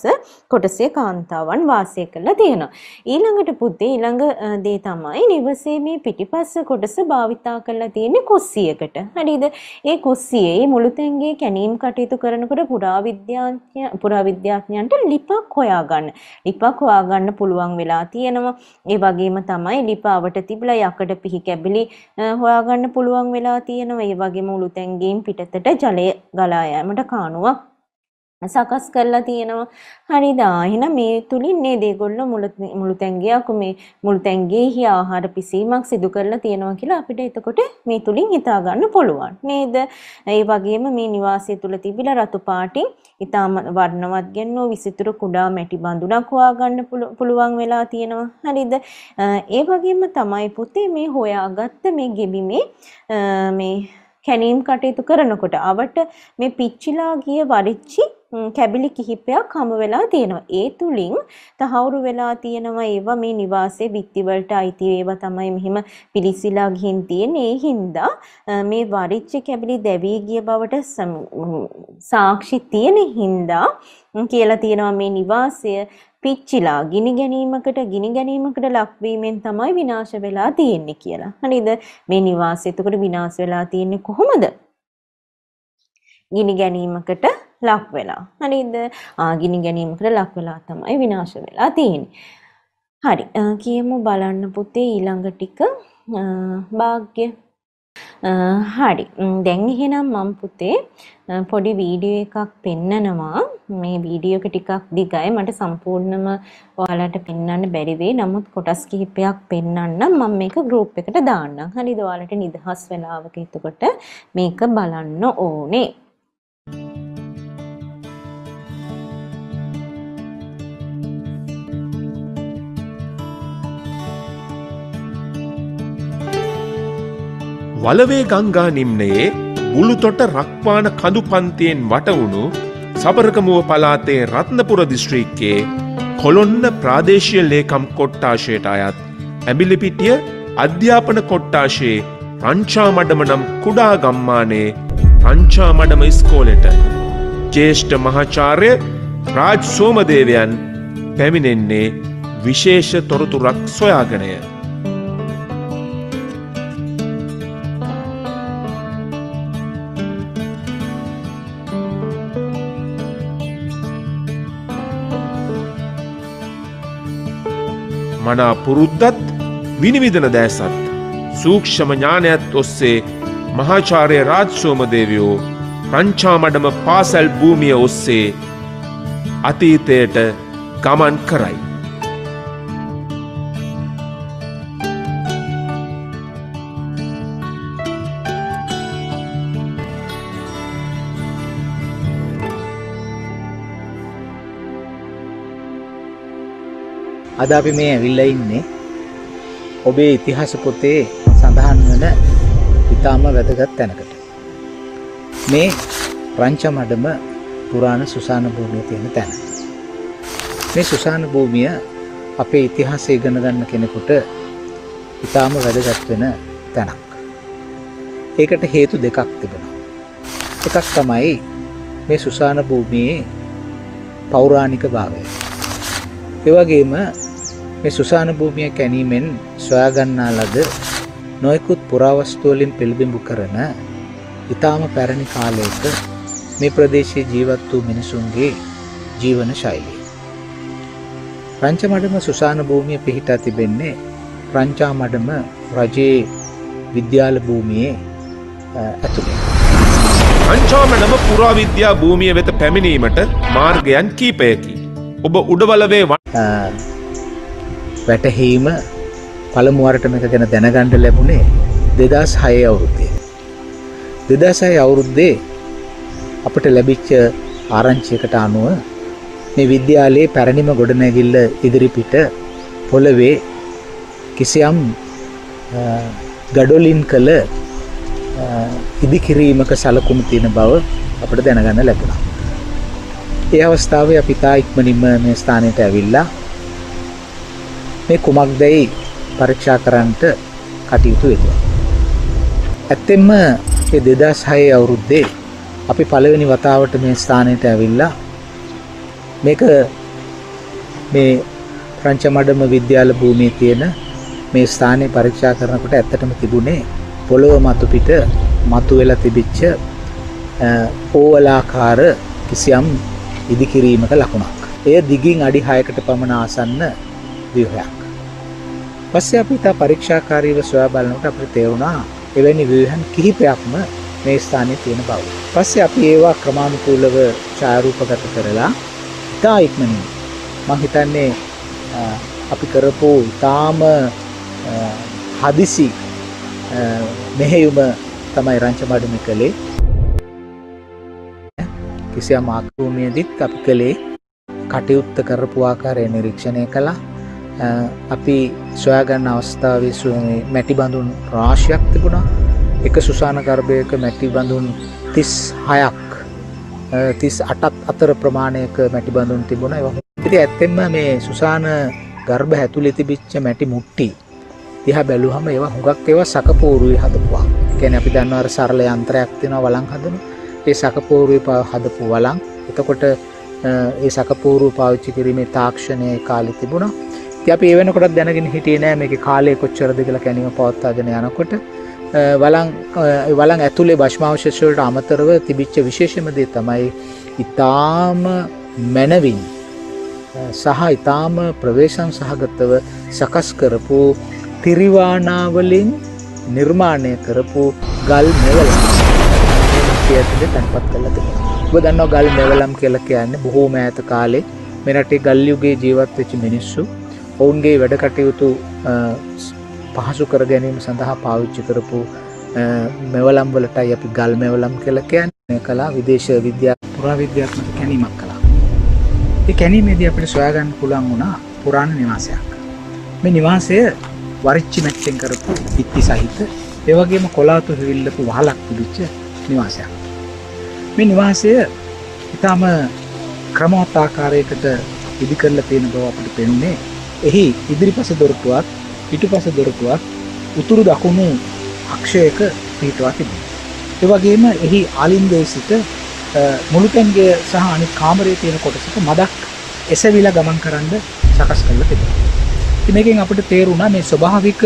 කොටසේ කාන්තාවන් වාසය කරලා තියෙනවා ඊළඟට පුතේ ඊළඟ දේ තමයි නිවසේ මේ පිටිපස්ස කොටස භාවිතා කරලා තියෙන්නේ කුස්සියකට හරිද ඒ කුස්සියේ මුළු තැඟේ කැණීම් කටයුතු කරනකොට පුරාවිද්‍යාඥ පුරාවිද්‍යාඥයන්ට ලිපක් හොයාගන්න ලිපක් හොයාගන්න පුළුවන් වෙලා තියෙනවා ඒ වගේම තමයි ලිපාවට තිබිලා යකඩ පිහි කැබිලි හොයාගන්න පුළුවන් වෙලා තියෙනවා. ඒ වගේම උලුතැන් ගින් පිටතට ජලය ගලා යාමට කානුවක් සකස් කරලා තියෙනවා. හරිද? එහෙනම් මේ තුලින් නේද ඒගොල්ලෝ මුළු තැංගියක් මේ මුළු තැංගියෙහි ආහාර පිසීමක් සිදු කරලා තියෙනවා කියලා අපිට එතකොට මේ තුලින් හිතා ගන්න පුළුවන්. නේද? ඒ වගේම මේ නිවාසය තුල තිබිලා රතු පාටින් ඊටාම වර්ණවත් ගන්නෝ විසිතුරු කුඩා මැටි බඳුනක් හොයාගන්න පුළුවන් වෙලා තියෙනවා. හරිද? ඒ වගේම තමයි පුතේ මේ හොයාගත්ත මේ ගෙබිමේ මේ කැණීම් කටයුතු කරනකොට අවට මේ පිච්චිලා ගිය වරිච්චි කැබිලි කිහිපයක් හම වෙලා තියෙනවා. ඒ තුලින් තහවුරු වෙලා තියෙනවා ඒවා මේ නිවාසයේ බිත්ති වලට අයිති ඒවා තමයි මෙහිම පිලිසිලා ගිහින් තියෙන්නේ. ඒ හින්දා මේ වරිච්ච කැබිලි දැවී ගිය බවට සාක්ෂි තියෙන හින්දා කියලා තියෙනවා මේ නිවාසය පිච්චිලා ගිනි ගැනීමකට ගිනි ගැනීමකට ලක්වීමෙන් තමයි විනාශ වෙලා තියෙන්නේ කියලා. හරිද? මේ නිවාසය එතකොට විනාශ වෙලා තියෙන්නේ කොහොමද? ගිනි ගැනීමකට ලක් වෙලා. හරිද? ආගිනි ගැනීමකට ලක් වෙලා තමයි විනාශ වෙලා තියෙන්නේ. හරි. කියමු බලන්න පුතේ ඊළඟ ටික වාග්ය. හරි. දැන් එහෙනම් මම පුතේ පොඩි වීඩියෝ එකක් පෙන්නනවා. මේ වීඩියෝ එක ටිකක් දිගයි. මට සම්පූර්ණම ඔයාලට පෙන්වන්න බැරි වෙයි. නමුත් කොටස් කිහිපයක් පෙන්වන්නම්. මම මේක group එකට දාන්නම්. හරිද? ඔයාලට නිදහස් වෙලාවක එතකොට මේක බලන්න ඕනේ. Thank you වලවේ ගංගා නිම්නයේ මුළුතොට රක්පාන කඳු පන්තියෙන් වටවුණු සබරකමුව පලාතේ රත්නපුර දිස්ත්‍රීක්කේ කොළොන්න ප්‍රාදේශය ලේකම් කොට්ටාශයට අයත් ඇබිලිපිටිය අධ්‍යාපන කොට්ටාශයේ රංචාමඩම නම් කුඩා ගම්මානේ රංචාමඩම ඉස්කෝලෙට ජේෂ්ඨ මහාචාර්ය රාජ් සෝමදේවයන් පැමිණෙන්නේ විශේෂ තොරතුරක් සොයාගෙනය. අනා පුරුද්දත් විනිවිදන දෑසත් සූක්ෂම ඥානයත් ඔස්සේ මහාචාරය රාජ්සෝමදේවියෝ රංචාමඩම පාසැල් භූමිය ඔස්සේ අතීතයට ගමන් කරයි. අද අපි මේ ඇවිල්ලා ඉන්නේ ඔබේ ඉතිහාස පොතේ සඳහන් වන ඉතාම වැදගත් තැනකට. මේ රංචමඩම පුරාණ සුසාන භූමිය තියෙන තැන. මේ සුසාන භූමිය අපේ ඉතිහාසය ඉගෙන ගන්න කෙනෙකුට ඉතාම වැදගත් වෙන තැනක්. ඒකට හේතු දෙකක් තිබෙනවා. එකක් තමයි මේ සුසාන භූමියේ පෞරාණික භාවය. ඒ වගේම මේ සුසාන භූමිය කැනීමෙන් සොයාගන්නා ලද නොයෙකුත් පුරාවස්තුවලින් පිළිබිඹු කරන ඉතාම පැරණි කාලයක මේ ප්‍රදේශයේ ජීවත් වූ මිනිසුන්ගේ ජීවන ශෛලිය. රංචමඩම සුසාන භූමිය පිහිටා තිබෙන්නේ රංචාමඩම රජයේ විද්‍යාල භූමියේ ඇතුළේ. රංචාමඩම පුරාවිද්‍යා භූමිය වෙත පැමිණීමට මාර්ගයන් කීපයකි. ඔබ උඩවලවේ වැටහීම පළමුුවරට මේක ගැන දැනගණ්ඩ ලැබුණේ දෙදස් හය අවුරුද්දේ. දෙදසය අවුරුද්දේ අපට ලැබිච්ච ආරංචියකට අනුව මේ විද්‍යාලයේ පැරණිම ගොඩනැගිල්ල ඉදිරිපිට පොළවේ කිසියම් ගඩොලින් කළ ඉදිකිරීමක සලකුණු තියෙන බව අපට දැනගන්න ලැබුණා. ඒ අවස්ථාවේ අපි තා ඉක්මනින්ම මේ ස්ථානයට ඇවිල්ලා මේ කුමක්දයි පරීක්ෂා කරන්නට කටයුතු වෙනවා. ඇත්තෙන්ම ඒ 2006 අවුරුද්දේ අපි පළවෙනි වතාවට මේ ස්ථානයට ඇවිල්ලා මේක මේ ප්‍රංචමඩම විද්‍යාල භූමියේ තියෙන මේ ස්ථානය පරීක්ෂා කරනකොට ඇත්තටම තිබුණේ පොළොව මතු පිට මතු වෙලා තිබිච්ච ඕවලාකාර කිසියම් ඉදිකිරීමක ලකුණක්. එය දිගින් අඩි 6කට පමණ ආසන්න ව්‍යුහයක්. පස්සේ අපි තා පරීක්ෂාකාරීව සොයා බලනකොට අපිට තේරුණා එවැනි ව්‍යුහන් කිහිපයක්ම මේ ස්ථානයේ තියෙන බව. පස්සේ අපි ඒවා ක්‍රමානුකූලව ඡායාරූපගත කරලා ඉතා ඉක්මනින් මම හිතන්නේ අපි කරපු ඉතාම හදිසි මෙහෙයුම තමයි රංචමඩුමි කළේ. කිසියම් ආක්‍රමණයකදීත් අපි කළේ කටයුත්ත කරපු ආකාරය නිරීක්ෂණය කළා. අපි සොයාගන්න අවස්ථාවේ සුවමේ මැටි බඳුන් රාශියක් තිබුණා එක සුසාන ගර්භයක මැටි බඳුන් තිස් හයක් තිස් අටත් අතර ප්‍රමාණයක මැටි බඳුන් තිබුණ ඉතිරි ඇත්තෙන්ම මේ සුසාන ගර්භ ඇතුළෙ තිබිච්ච මැටි මුට්ටි තිහා බැලුහම ඒවා හුඟක් ඒවා සකපෝරුවේ හදපුවා කැන අපි දන්නවර සරල යන්ත්‍රයක් තියෙනවා වලං හදන ඒ සකපෝරුවේ හදපු වලං එතකොට ඒ සකපූරු පාවිච්චි කිරීමේ තාක්ෂණය කාලි තිබුණා අපි ඒවනකොට දැනගෙන හිටියේ නෑ මේක කාලය කොච්චරද කියලා කැනීම පවත්තාගෙන යනකොට වලං වලං ඇතුළේ භශ්මාවශේෂවලට අමතරව තිබිච්ච විශේෂමදේ තමයි ඉතාම මැනවින් සහ ඉතාම ප්‍රවේශන් සහගතව සකස් කරපු තිරිවානාවලින් නිර්මාණය කරපු ගල් මෙවලම් ඇතුළේ තැන්පත් කරලා තිබෙනවා. ඔබ දන්නවා ගල් මෙවලම් කියලා කියන්නේ බොහෝ මෑත කාලේ මෙරටේ ගල්යුගේ ජීවත් වෙච්ච මිනිස්සු ඔවුන්ගේ වැඩ කටයුතු පහසු කර ගැනීම සඳහා පාවිච්චි කරපු මෙවලම් වලටයි අපි ගල් මෙවලම් කියලා කියන්නේ කලා විදේශ විද්‍යා පුරාවිද්‍යාත්මක කැනීමක් කළා. ඒ කැනීමේදී අපිට සොයාගන්න පුළුවන් වුණා පුරාණ නිවාසයක්. මේ නිවාසය වරිච්චි මැත්තෙන් කරපු ඉත්ති සහිත ඒවගේම කොලාතු හිවිල්ලපු වහලක් පිළිච්ච නිවාසයක්. මේ නිවාසය ඉතාම ක්‍රමවත්තාකාරයකට ඉදි කරල තියෙන බව අපට පෙනුනේ එහි ඉදිරිපස දොරටුවක් පිටුපස දොරටුවක් උතුරු දකුණු අක්ෂයක පිහිටවා තිබේ. එවගේම එහි ආලින්දේ සිට මුළුතැන්ගේ සහ අනි කාමරේ තියෙන කොටසක මදක් එසවිලා ගමන් කරන්න සකස් කරලා තිබේ. මේකෙන් අපට තේරුණා මේ ස්වභාවික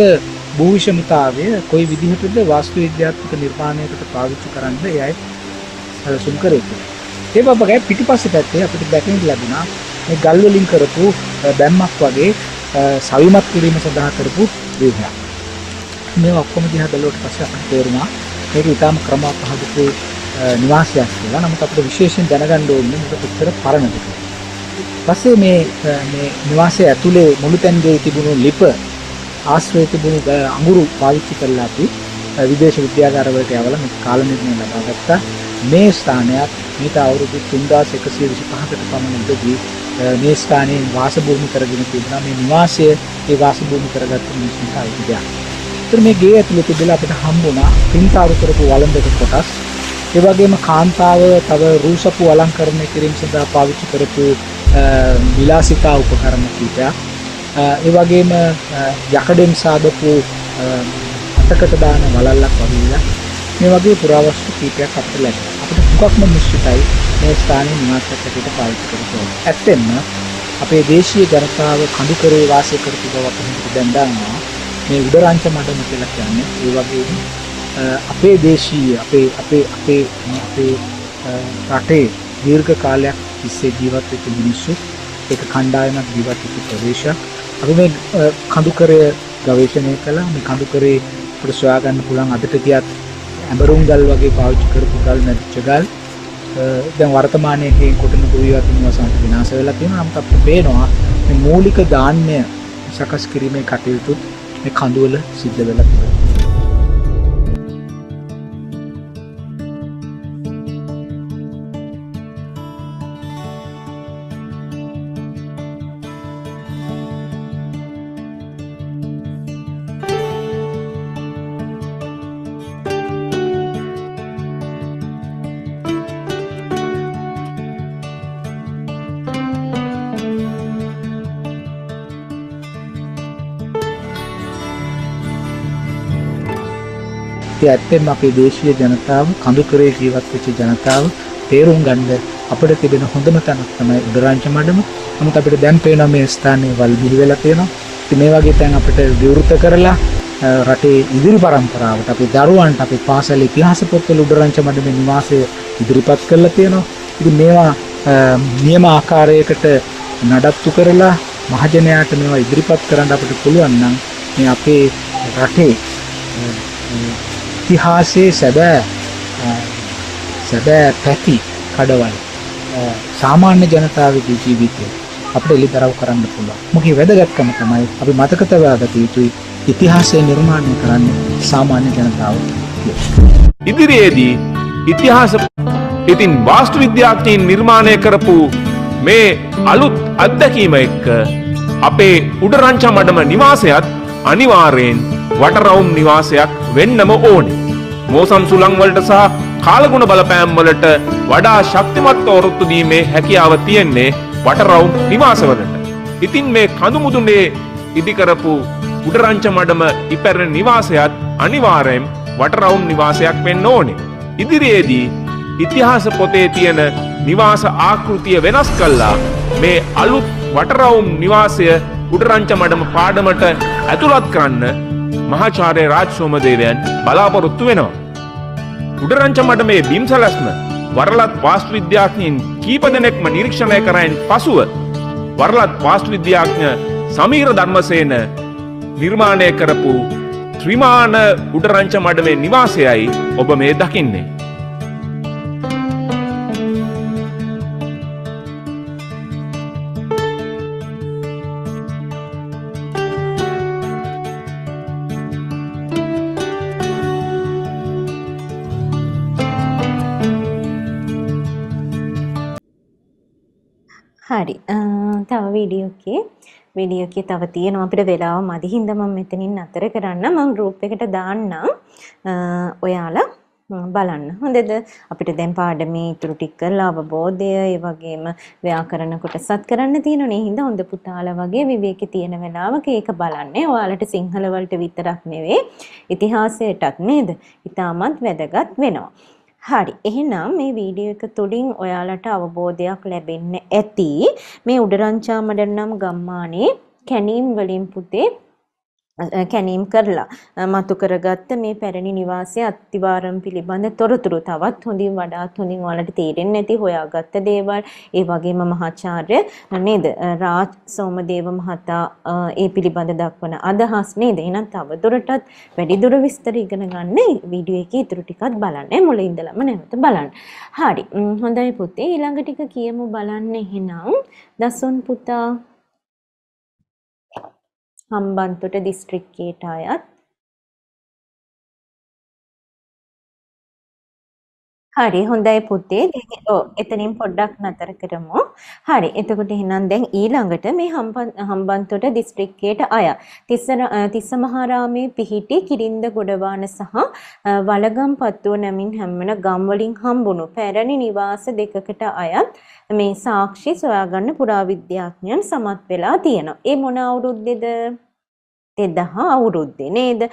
භූවිෂමිතාවය කොයි විදිහටද වාස්තු විද්‍යාත්මක නිර්මාණයකට පාවිච්චි කරන්න යයි සැලසුම් කරේ. ඒ බබගේ පිටිපස්ස පැත්තේ අපිට දැකෙන ලැබුණා මේ ගල් වලින් කරපු දැම්මක් වගේ සවිමත් කිරීම සඳහා කරපු ව්‍යුහයක්. මේ ඔක්කොම දිහා බැලුවට පස්සේ අපට තේරුණා මේක ඊටාම ක්‍රමපහසුකු නිවාසයක් කියලා. නමුත් අපිට විශේෂයෙන් දැනගන්න ඕනේ මේක උත්තර පරණද පස්සේ මේ මේ නිවාසය ඇතුලේ මුළු තැන්ගේ තිබුණු ලිප ආශ්‍රය තිබුණු අඟුරු පාවිච්චි කරලා අපි විදේශ විද්‍යාගාරවලට යවලා මේ කාල නිර්ණය ලබා ගත්තා. මේ ස්ථානයත් මේට අවුරුදු 3125කට පමණ ඉඳදී මේ ස්ථානයේ වාසභූමි කරගෙන තිබුණා මේ නිවාසය ඒ වාසභූමි කරගත්ත මිනිස්සුන්ට අයිති දෙයක්. ඒතර මේ ගේ ඇතුලේ තිබිලා අපිට හම්බුණා පින්තාරු කරපු වළඳක කොටස්. ඒ වගේම කාන්තාව තව රූසපු අලංකරණය කිරීම සඳහා පාවිච්චි කරපු විලාසිතා උපකරණ කීපයක්. ඒ වගේම යකඩෙන් සාදපු අතකට දාන වලල්ලක් වගේ මේ වගේ පුරාවස්තු කීපයක් අපිට ලැබෙනවා. අපිට දුකක්ම මිශ්‍රිතයි මේ ස්ථානයේ නිවාසයක් හැටියට පාවිච්චි කරනවා. ඇත්තෙන්ම අපේ දේශීය ජනතාව කඳුකරේ වාසය කරපු බව අපි හිතට දැන් දන්නවා. මේ උඩරංච මඩම කියලා කියන්නේ ඒ වගේම අපේ දේශීය අපේ අපේ අපේ අපේ රටේ දීර්ඝ කාලයක් තිස්සේ ජීවත් වෙච්ච මිනිස්සු ඒක කණ්ඩායමක් ජීවත් වෙච්ච ප්‍රදේශයක්. අපි මේ කඳුකරය ගවේෂණය කළා. මේ කඳුකරේ අපිට සොයාගන්න පුළුවන් අදට ගියත් ඇඹරුම් ගල් වගේ පාවිච්චි කරපු ගල් නැතිච්ච ගල් දැන් වර්තමානයේ හේ කොටන කුවියකින් වසන්ත විනාශ වෙලා තියෙනවා නම් අපිට පේනවා මේ මූලික ධාන්‍ය සකස් කිරීමේ කටයුතු මේ කඳුවල සිද්ධ වෙලා තියෙනවා අපි ඇත්තෙන් අපේ දේශීය ජනතාව කඳුකරේ ජීවත් වෙච්ච ජනතාව තේරුම් ගන්න අපිට තිබෙන හොඳම තැනක් තමයි උඩරංච මඩම. නමුත් අපිට දැන් පේනවා මේ ස්ථානයේ වල් බිහි වෙලා තියෙනවා. ඉතින් මේ වගේ තැන් අපිට විවෘත කරලා රටේ ඉදිරි පරම්පරාවට අපේ දරුවන්ට අපේ පාසල් ඉතිහාස පොත්වල උඩරංච මඩමේ නිවාසය ඉදිරිපත් කරලා තියෙනවා. ඉතින් මේවා නියම ආකාරයකට නඩත්තු කරලා මහජනයාට මේවා ඉදිරිපත් කරන්න අපිට පුළුවන් නම් මේ අපේ රටේ ඉතිහාසයේ සැබෑ සැබෑ පැති කඩවල සාමාන්‍ය ජනතාවගේ ජීවිතය අපිට එළිදරව් කරන්න පුළුවන්. මොකද වැදගත්කම තමයි අපි මතක තබා ගත යුතුයි ඉතිහාසය නිර්මාණය කරන්නේ සාමාන්‍ය ජනතාව. ඉදිරියේදී ඉතිහාස ඉතින් වාස්තු විද්‍යාඥයින් නිර්මාණය කරපු මේ අලුත් අත්දැකීම එක්ක අපේ උඩරංච මඩම නිවාසයත් අනිවාර්යෙන් වටරවුම් නිවාසයක් වෙන්නම ඕනේ. මෝසම් සුළං වලට සහ කාලගුණ බලපෑම් වලට වඩා ශක්තිමත් ඔරොත්තු දීමේ හැකියාව තියෙන්නේ වටරවුම් නිවාසවලට. ඉතින් මේ කඳු මුදුනේ ඉදිකරපු උඩරංච මඩම ඉපැරෙන නිවාසයත් අනිවාර්යෙන් වටරවුම් නිවාසයක් වෙන්න ඕනේ. ඉදිරියේදී ඉතිහාස පොතේ තියෙන නිවාස ආකෘතිය වෙනස් කළා මේ අලුත් වටරවුම් නිවාසය උඩරංච මඩම පාඩමට ඇතුළත් කරන්න මහාචාරය රාජ් සෝමදේවයන් බලාපොරොත්තු වෙනවා. උඩරංච මටමේ බිම්සලස්ම වරලත් වාස්තුවිද්‍යාඥයින් කීප දෙනෙක්ම නිරීක්ෂණය කරයින් පසුව වරලත් වාස්තුවිද්‍යාඥ සමීර ධර්මසේන නිර්මාණය කරපු ත්‍රිමාණ උඩරංච මඩමේ නිවාසයයි ඔබ මේ දකින්නේ. වීඩියෝ එකේ වීඩියෝ එකේ තව තියෙනවා අපිට වෙලාව මදි හින්දා මම මෙතනින් නතර කරන්න මම group එකට දාන්නම් ඔයාලා බලන්න හොඳද අපිට දැන් පාඩමේ ඉතුරු ටික කරලා අවබෝධය ඒ වගේම ව්‍යාකරණ කොටසත් කරන්න තියෙනනේ හින්දා හොඳ පුතාලා වගේ විවේකේ තියෙන වෙලාවක ඒක බලන්නේ ඔයාලට සිංහල වලට විතරක් නෙවෙයි ඉතිහාසයටත් නේද? ඉතාමත් වැදගත් වෙනවා. හරි එහෙනම් මේ වීඩියෝ එක තුලින් ඔයාලට අවබෝධයක් ලැබෙන්න ඇති මේ උඩරංචා මඩනම් ගම්මානේ කැණීම් වලින් පුතේ කැනීම් කරලා මතු කරගත්ත මේ පැරණි නිවාසයේ අත්තිවාරම් පිළිබඳ තොරතුරු තවත් හොඳින් වඩාත් හොඳින් ඔයාලට තේරෙන්නේ නැති හොයාගත්ත දේවල් ඒ වගේම මහාචාර්ය නේද රාජ් සෝමදේව මහතා ඒ පිළිබඳ දක්වන අදහස් නේද එහෙනම් තව දුරටත් වැඩි දුර විස්තර ඉගෙන ගන්න වීඩියෝ එකේ ඉතුරු ටිකත් බලන්න මුල ඉඳලම නැවත බලන්න හරි හොඳයි පුතේ ඊළඟ ටික කියමු බලන්න එහෙනම් දසොන් පුතා හම්බන්තොට දිස්ත්‍රික්කයට අයත් හරි හොඳයි පුතේ. දැන් ඔව් එතනින් පොඩ්ඩක් නතර කරමු. හරි. එතකොට එහෙනම් දැන් ඊළඟට මේ හම්බන්තොට දිස්ත්‍රික්කයට අය තිස්ස මහාරාමේ පිහිටි කිරින්ද ගොඩවාන සහ වලගම් පත්තුව නැමින් හැම්මන ගම් වලින් හම්බුණු පැරණි නිවාස දෙකකට අයත් මේ සාක්ෂි සොයාගන්න පුරාවිද්‍යාඥයන් සමත් වෙලා තියෙනවා. ඒ මොන අවුරුද්දේද? දෙදහ අවුරුද්දේ නේද?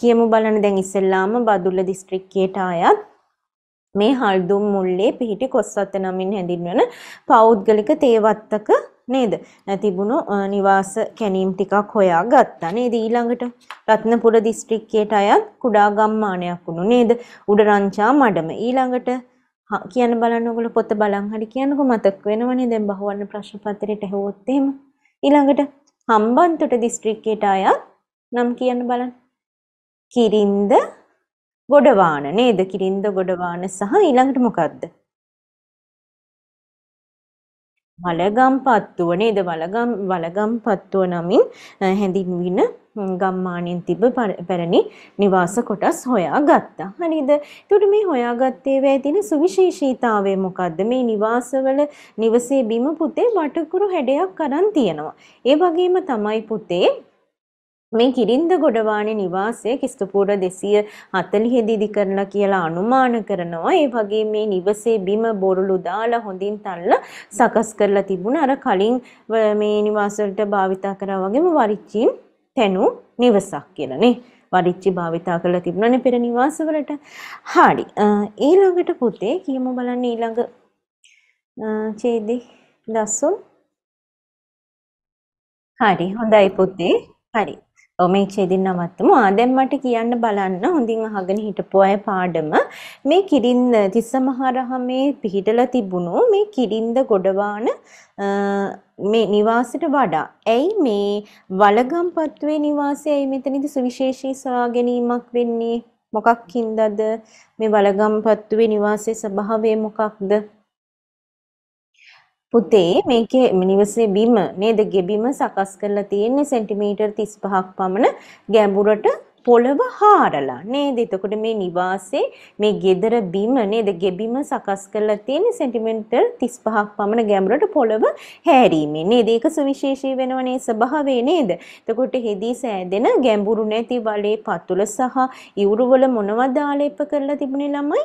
කියමු බලන්න දැන් ඉස්සෙල්ලාම බදුල්ල දිස්ත්‍රික්කයට අයත් මේ හල්දුම් මුල්ලේ පිහිටි කොස්වත්ත නමින් හැඳින්වන පෞද්ගලික තේවත්තක නේද? තිබුණු නිවාස කැණීම් ටිකක් හොයා ගත්තා නේද ඊළඟට රත්නපුර දිස්ත්‍රික්කයට අයත් කුඩා ගම්මානයක් වුණු නේද? උඩ රංචා මඩම ඊළඟට කියන්න බලන්න ඔයගොල්ලෝ පොත බලන් හරි කියනකො මතක් වෙනවනේ දැන් බහුවර්ණ ප්‍රශ්න පත්‍රයට ඇහුවොත් එහෙම ඊළඟට හම්බන්තොට දිස්ත්‍රික්කයට අයත් නම් කියන්න බලන්න කිරින්ද ගොඩවාන නේද කිරින්ද ගොඩවාන සහ ඊළඟට මොකක්ද වලගම් පත්තුව නේද වලගම් වලගම් පත්තුව නමින් හැඳින්වෙන ගම්මානෙන් තිබ පැරණි නිවාස කොටස් හොයාගත්තා. හරිද? එතකොට මේ හොයාගත්තේ වේ තියෙන සුවිශේෂීතාවය මොකද්ද? මේ නිවාසවල නිවසේ බිම පුතේ වටකුරු හැඩයක් අරන් තියෙනවා. ඒ වගේම තමයි පුතේ මේ කිරින්ද ගොඩවානේ නිවාසය කිස්තුපූර 240 දී ඉදි කරලා කියලා අනුමාන කරනවා. ඒ වගේ මේ නිවසේ බිම බොරළු දාලා හොඳින් තල්ලා සකස් කරලා තිබුණ අර කලින් මේ නිවාස වලට භාවිතා කරා වගේම වරිච්චින් තැනු නිවසක් කියලා නේ. වරිච්චි භාවිතා කරලා තිබුණනේ පෙර නිවාස වලට. හරි. ඊළඟට පුතේ කියමු බලන්න ඊළඟ ඡේදේ දසුන්. හරි. හොඳයි පුතේ. හරි. මේචේදින් නවත්තමු. ආදැන් මට කියන්න බලන්න හොඳින් අහගෙන හිටපු අය පාඩම මේ කිරින්ද තිස්සමහරහමේ පිහිටලා තිබුණු මේ කිරින්ද ගොඩවාන මේ නිවාසෙට වඩා ඇයි මේ වලගම්පත්වේ නිවාසය ඇයි මෙතනදි සුවිශේෂී සොයා ගැනීමක් වෙන්නේ? මොකක්ින්දද? මේ වලගම්පත්වේ නිවාසයේ ස්වභාවය මොකක්ද? පුතේ මේකේ නිවසේ බිම නේද ගෙබිම සකස් කරලා තියෙන්නේ සෙන්ටිමීටර් 35ක් පමණ ගැඹුරට පොළව හාරලා නේද? එතකොට මේ නිවාසේ මේ ගෙදර බිම නේද? ගෙබිම සකස් කරලා තියෙන සෙන්ටිමීටර් 35ක් පමණ ගැඹුරට පොළව හැරීමේ නේද? ඒක සුවිශේෂී වෙනවනේ ස්වභාවය නේද? එතකොට හෙදී සෑදෙන ගැඹුරු නැති වලේ පතුල සහ ඉවුරු වල මොනවද ආලේප කරලා තිබුණේ ළමයි?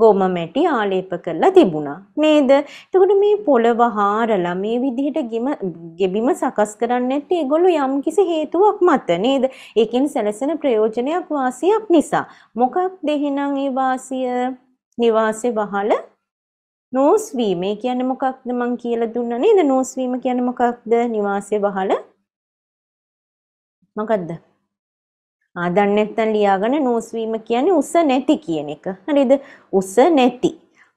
ගොම මැටි ආලේප කරලා තිබුණා නේද? එතකොට මේ පොළව හාරලා මේ විදිහට ගිම ගෙබිම සකස් කරන්නේ නැත්තේ ඒගොල්ලෝ යම්කිසි හේතුවක් මත නේද? ඒකෙන් සැලසෙන ප්‍රයෝජනයක් වාසියක් නිසා. මොකක්ද එහෙනම් ඒ වාසිය? නිවාසේ වහල නෝස් වීම. ඒ කියන්නේ මොකක්ද මං කියලා දුන්නා නේද? නෝස් වීම කියන්නේ මොකක්ද? නිවාසේ වහල මොකක්ද? ආදන් නැත්තම් ලියාගන්න නෝස් වීම කියන්නේ උස නැති කියන එක. හරිද? උස නැති.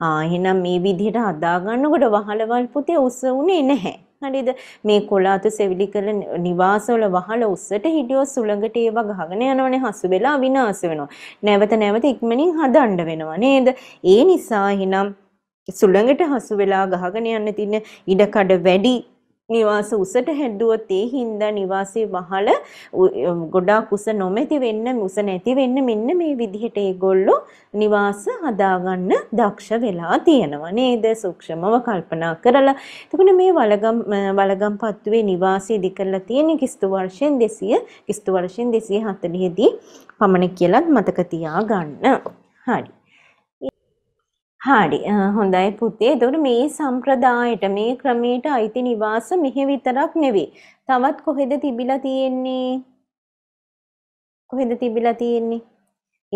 ආ එහෙනම් මේ විදිහට හදාගන්නකොට වහලවල් පුතේ උස උනේ නැහැ. හරිද මේ කොළාතු සෙවිලි කළ නිවාසවල වහල උස්සට හිටියෝ සුළඟට ඒවා ගහගෙන යනවනේ හසු වෙලා විනාශ වෙනවා. නැවත නැවත ඉක්මනින් හදන්න වෙනවා නේද? ඒ නිසා එහෙනම් සුළඟට හසු වෙලා ගහගෙන යන්න තියෙන ඉඩකඩ වැඩි නිවාස උසට හැදුවොත් ඒ හින්දා නිවාසේ වහල ගොඩාක් උස නොමැති වෙන්න උස නැති වෙන්න මෙන්න මේ විදිහට ඒගොල්ලෝ නිවාස හදාගන්න දක්ෂ වෙලා තියෙනවා නේද සූක්ෂමව කල්පනා කරලා එතකොට මේ වලගම් වලගම් පත්තුවේ නිවාසය ඉදි කරලා තියෙන කිස්තු වර්ෂයෙන් 200 කිස්තු වර්ෂයෙන් 240 දී පමණ කියලත් මතක තියාගන්න හරි හරි හොඳයි පුතේ. එතකොට මේ සම්ප්‍රදායට මේ ක්‍රමයට අයිති නිවාස මෙහි විතරක් නෙවෙයි. තවත් කොහෙද තිබිලා තියෙන්නේ? කොහෙද තිබිලා තියෙන්නේ?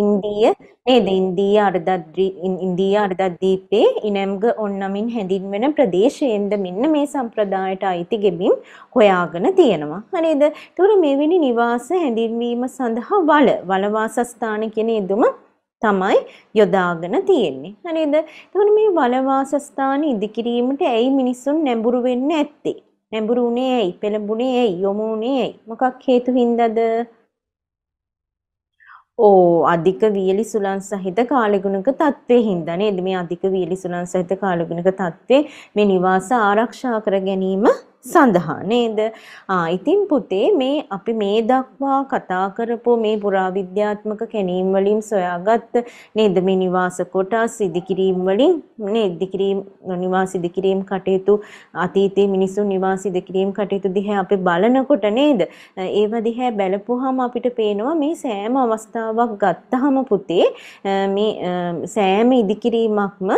ඉන්දිය නේද? ඉන්දිය අර්ධද්වි ඉන්දිය අර්ධද්වීපයේ ඉනම්ග ඔන්නමින් හැඳින්වෙන ප්‍රදේශයෙන්ද මෙන්න මේ සම්ප්‍රදායට අයිති ගෙබිම් හොයාගෙන තියෙනවා. හරිද? එතකොට මෙවැනි නිවාස හැඳින්වීම සඳහා වල වල වාසස්ථාන කියන ඊදුම තමයි යොදාගෙන තියෙන්නේ. හරිද? එතකොට මේ වලවාසස්ථාන ඉදිකිරීමට ඇයි මිනිස්සුන් නැඹුරු වෙන්නේ ඇත්තේ? නැඹුරු උනේ ඇයි? පෙළඹුණේ ඇයි? යොමු උනේ ඇයි? මොකක් හේතු හින්දාද? ඕ අධික වියලි සුළං සහිත කාලගුණක තත්ත්වයේ හින්දා නේද මේ අධික වියලි සුළං සහිත කාලගුණක තත්ත්වේ මේ නිවාස ආරක්ෂා කර ගැනීම සඳහා නේද? ආ ඉතින් පුතේ මේ අපි මේ දක්වා කතා කරපු මේ පුරාවිද්‍යාත්මක කැණීම් වලින් සොයාගත් නේද මේ නිවාස කොටස් ඉදිකිරීම් වලින් මේ ඉදිකිරීම් නිවාස ඉදිකිරීම් කටයුතු අතීතයේ මිනිසුන් නිවාස ඉදිකිරීම් කටයුතු දිහා අපි බලනකොට නේද? ඒව දිහා බලපුවාම අපිට පේනවා මේ සෑම අවස්ථාවක් ගත්තාම පුතේ මේ සෑම ඉදිකිරීමක්ම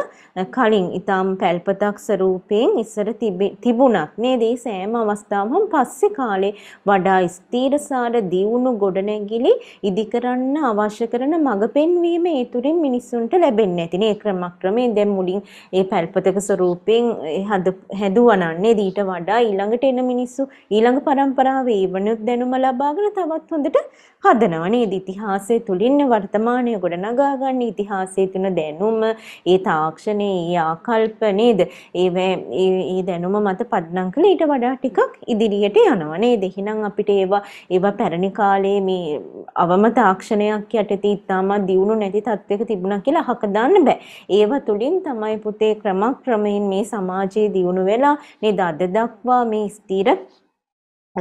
කලින් ඊටම් පැල්පතක් ස්වරූපයෙන් ඉස්සර තිබුණක් නේද? මේ සෑම අවස්ථාවම පස්සේ කාලේ වඩා ස්ථීරසාර දියුණු ගොඩනැගිලි ඉදිකරන්න අවශ්‍ය කරන මඟ පෙන්වීම ඒ තුරින් මිනිසුන්ට ලැබෙන්නේ නැතිනේ ඒ ක්‍රමක්‍රමයෙන් දැන් මුලින් ඒ පැල්පතක ස්වරූපයෙන් හැදුවනන්නේ ඊට වඩා ඊළඟට එන මිනිස්සු ඊළඟ පරම්පරාවේ ඒවනුත් දැනුම ලබාගෙන තවත් හොඳට හදනවා නේද ඉතිහාසය තුලින් වර්තමානය ගොඩ නගා ගන්න ඉතිහාසයේ තියෙන දැනුම ඒ තාක්ෂණයේ ඒ ආකල්ප නේද ඒවේ ඒ දැනුම මත පදනම් කළ ඊට වඩා ටිකක් ඉදිරියට යනවා නේද එහෙනම් අපිට ඒවා ඒවා පැරණි කාලේ මේ අවම තාක්ෂණයක් යටතේ ඉතාමත් දියුණු නැති තත්වයක තිබුණා කියලා අහක දාන්න බෑ ඒවා තුලින් තමයි පුතේ ක්‍රමක්‍රමයෙන් මේ සමාජයේ දියුණු වෙලා නේද අද දක්වා මේ ස්ථිර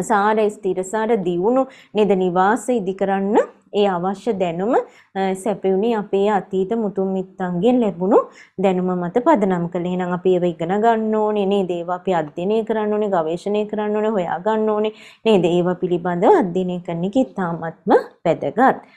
සාර ස්ථිරසාර දියුණු නෙද නිවාස ඉදි කරන්න ඒ අවශ්‍ය දැනුම සැපයුණි අපේ අතීත මුතුන් මිත්තන්ගෙන් ලැබුණු දැනුම මත පදනම් කළේ. එහෙනම් අපි ඒව ඉගෙන ගන්න ඕනේ නේද? ඒවා අපි අධ්‍යයනය කරන්න ඕනේ, ගවේෂණය කරන්න ඕනේ, හොයා ගන්න ඕනේ නේද? ඒවා පිළිබඳව අධ්‍යයනය කරන එක ඉතාමත්ම වැදගත්.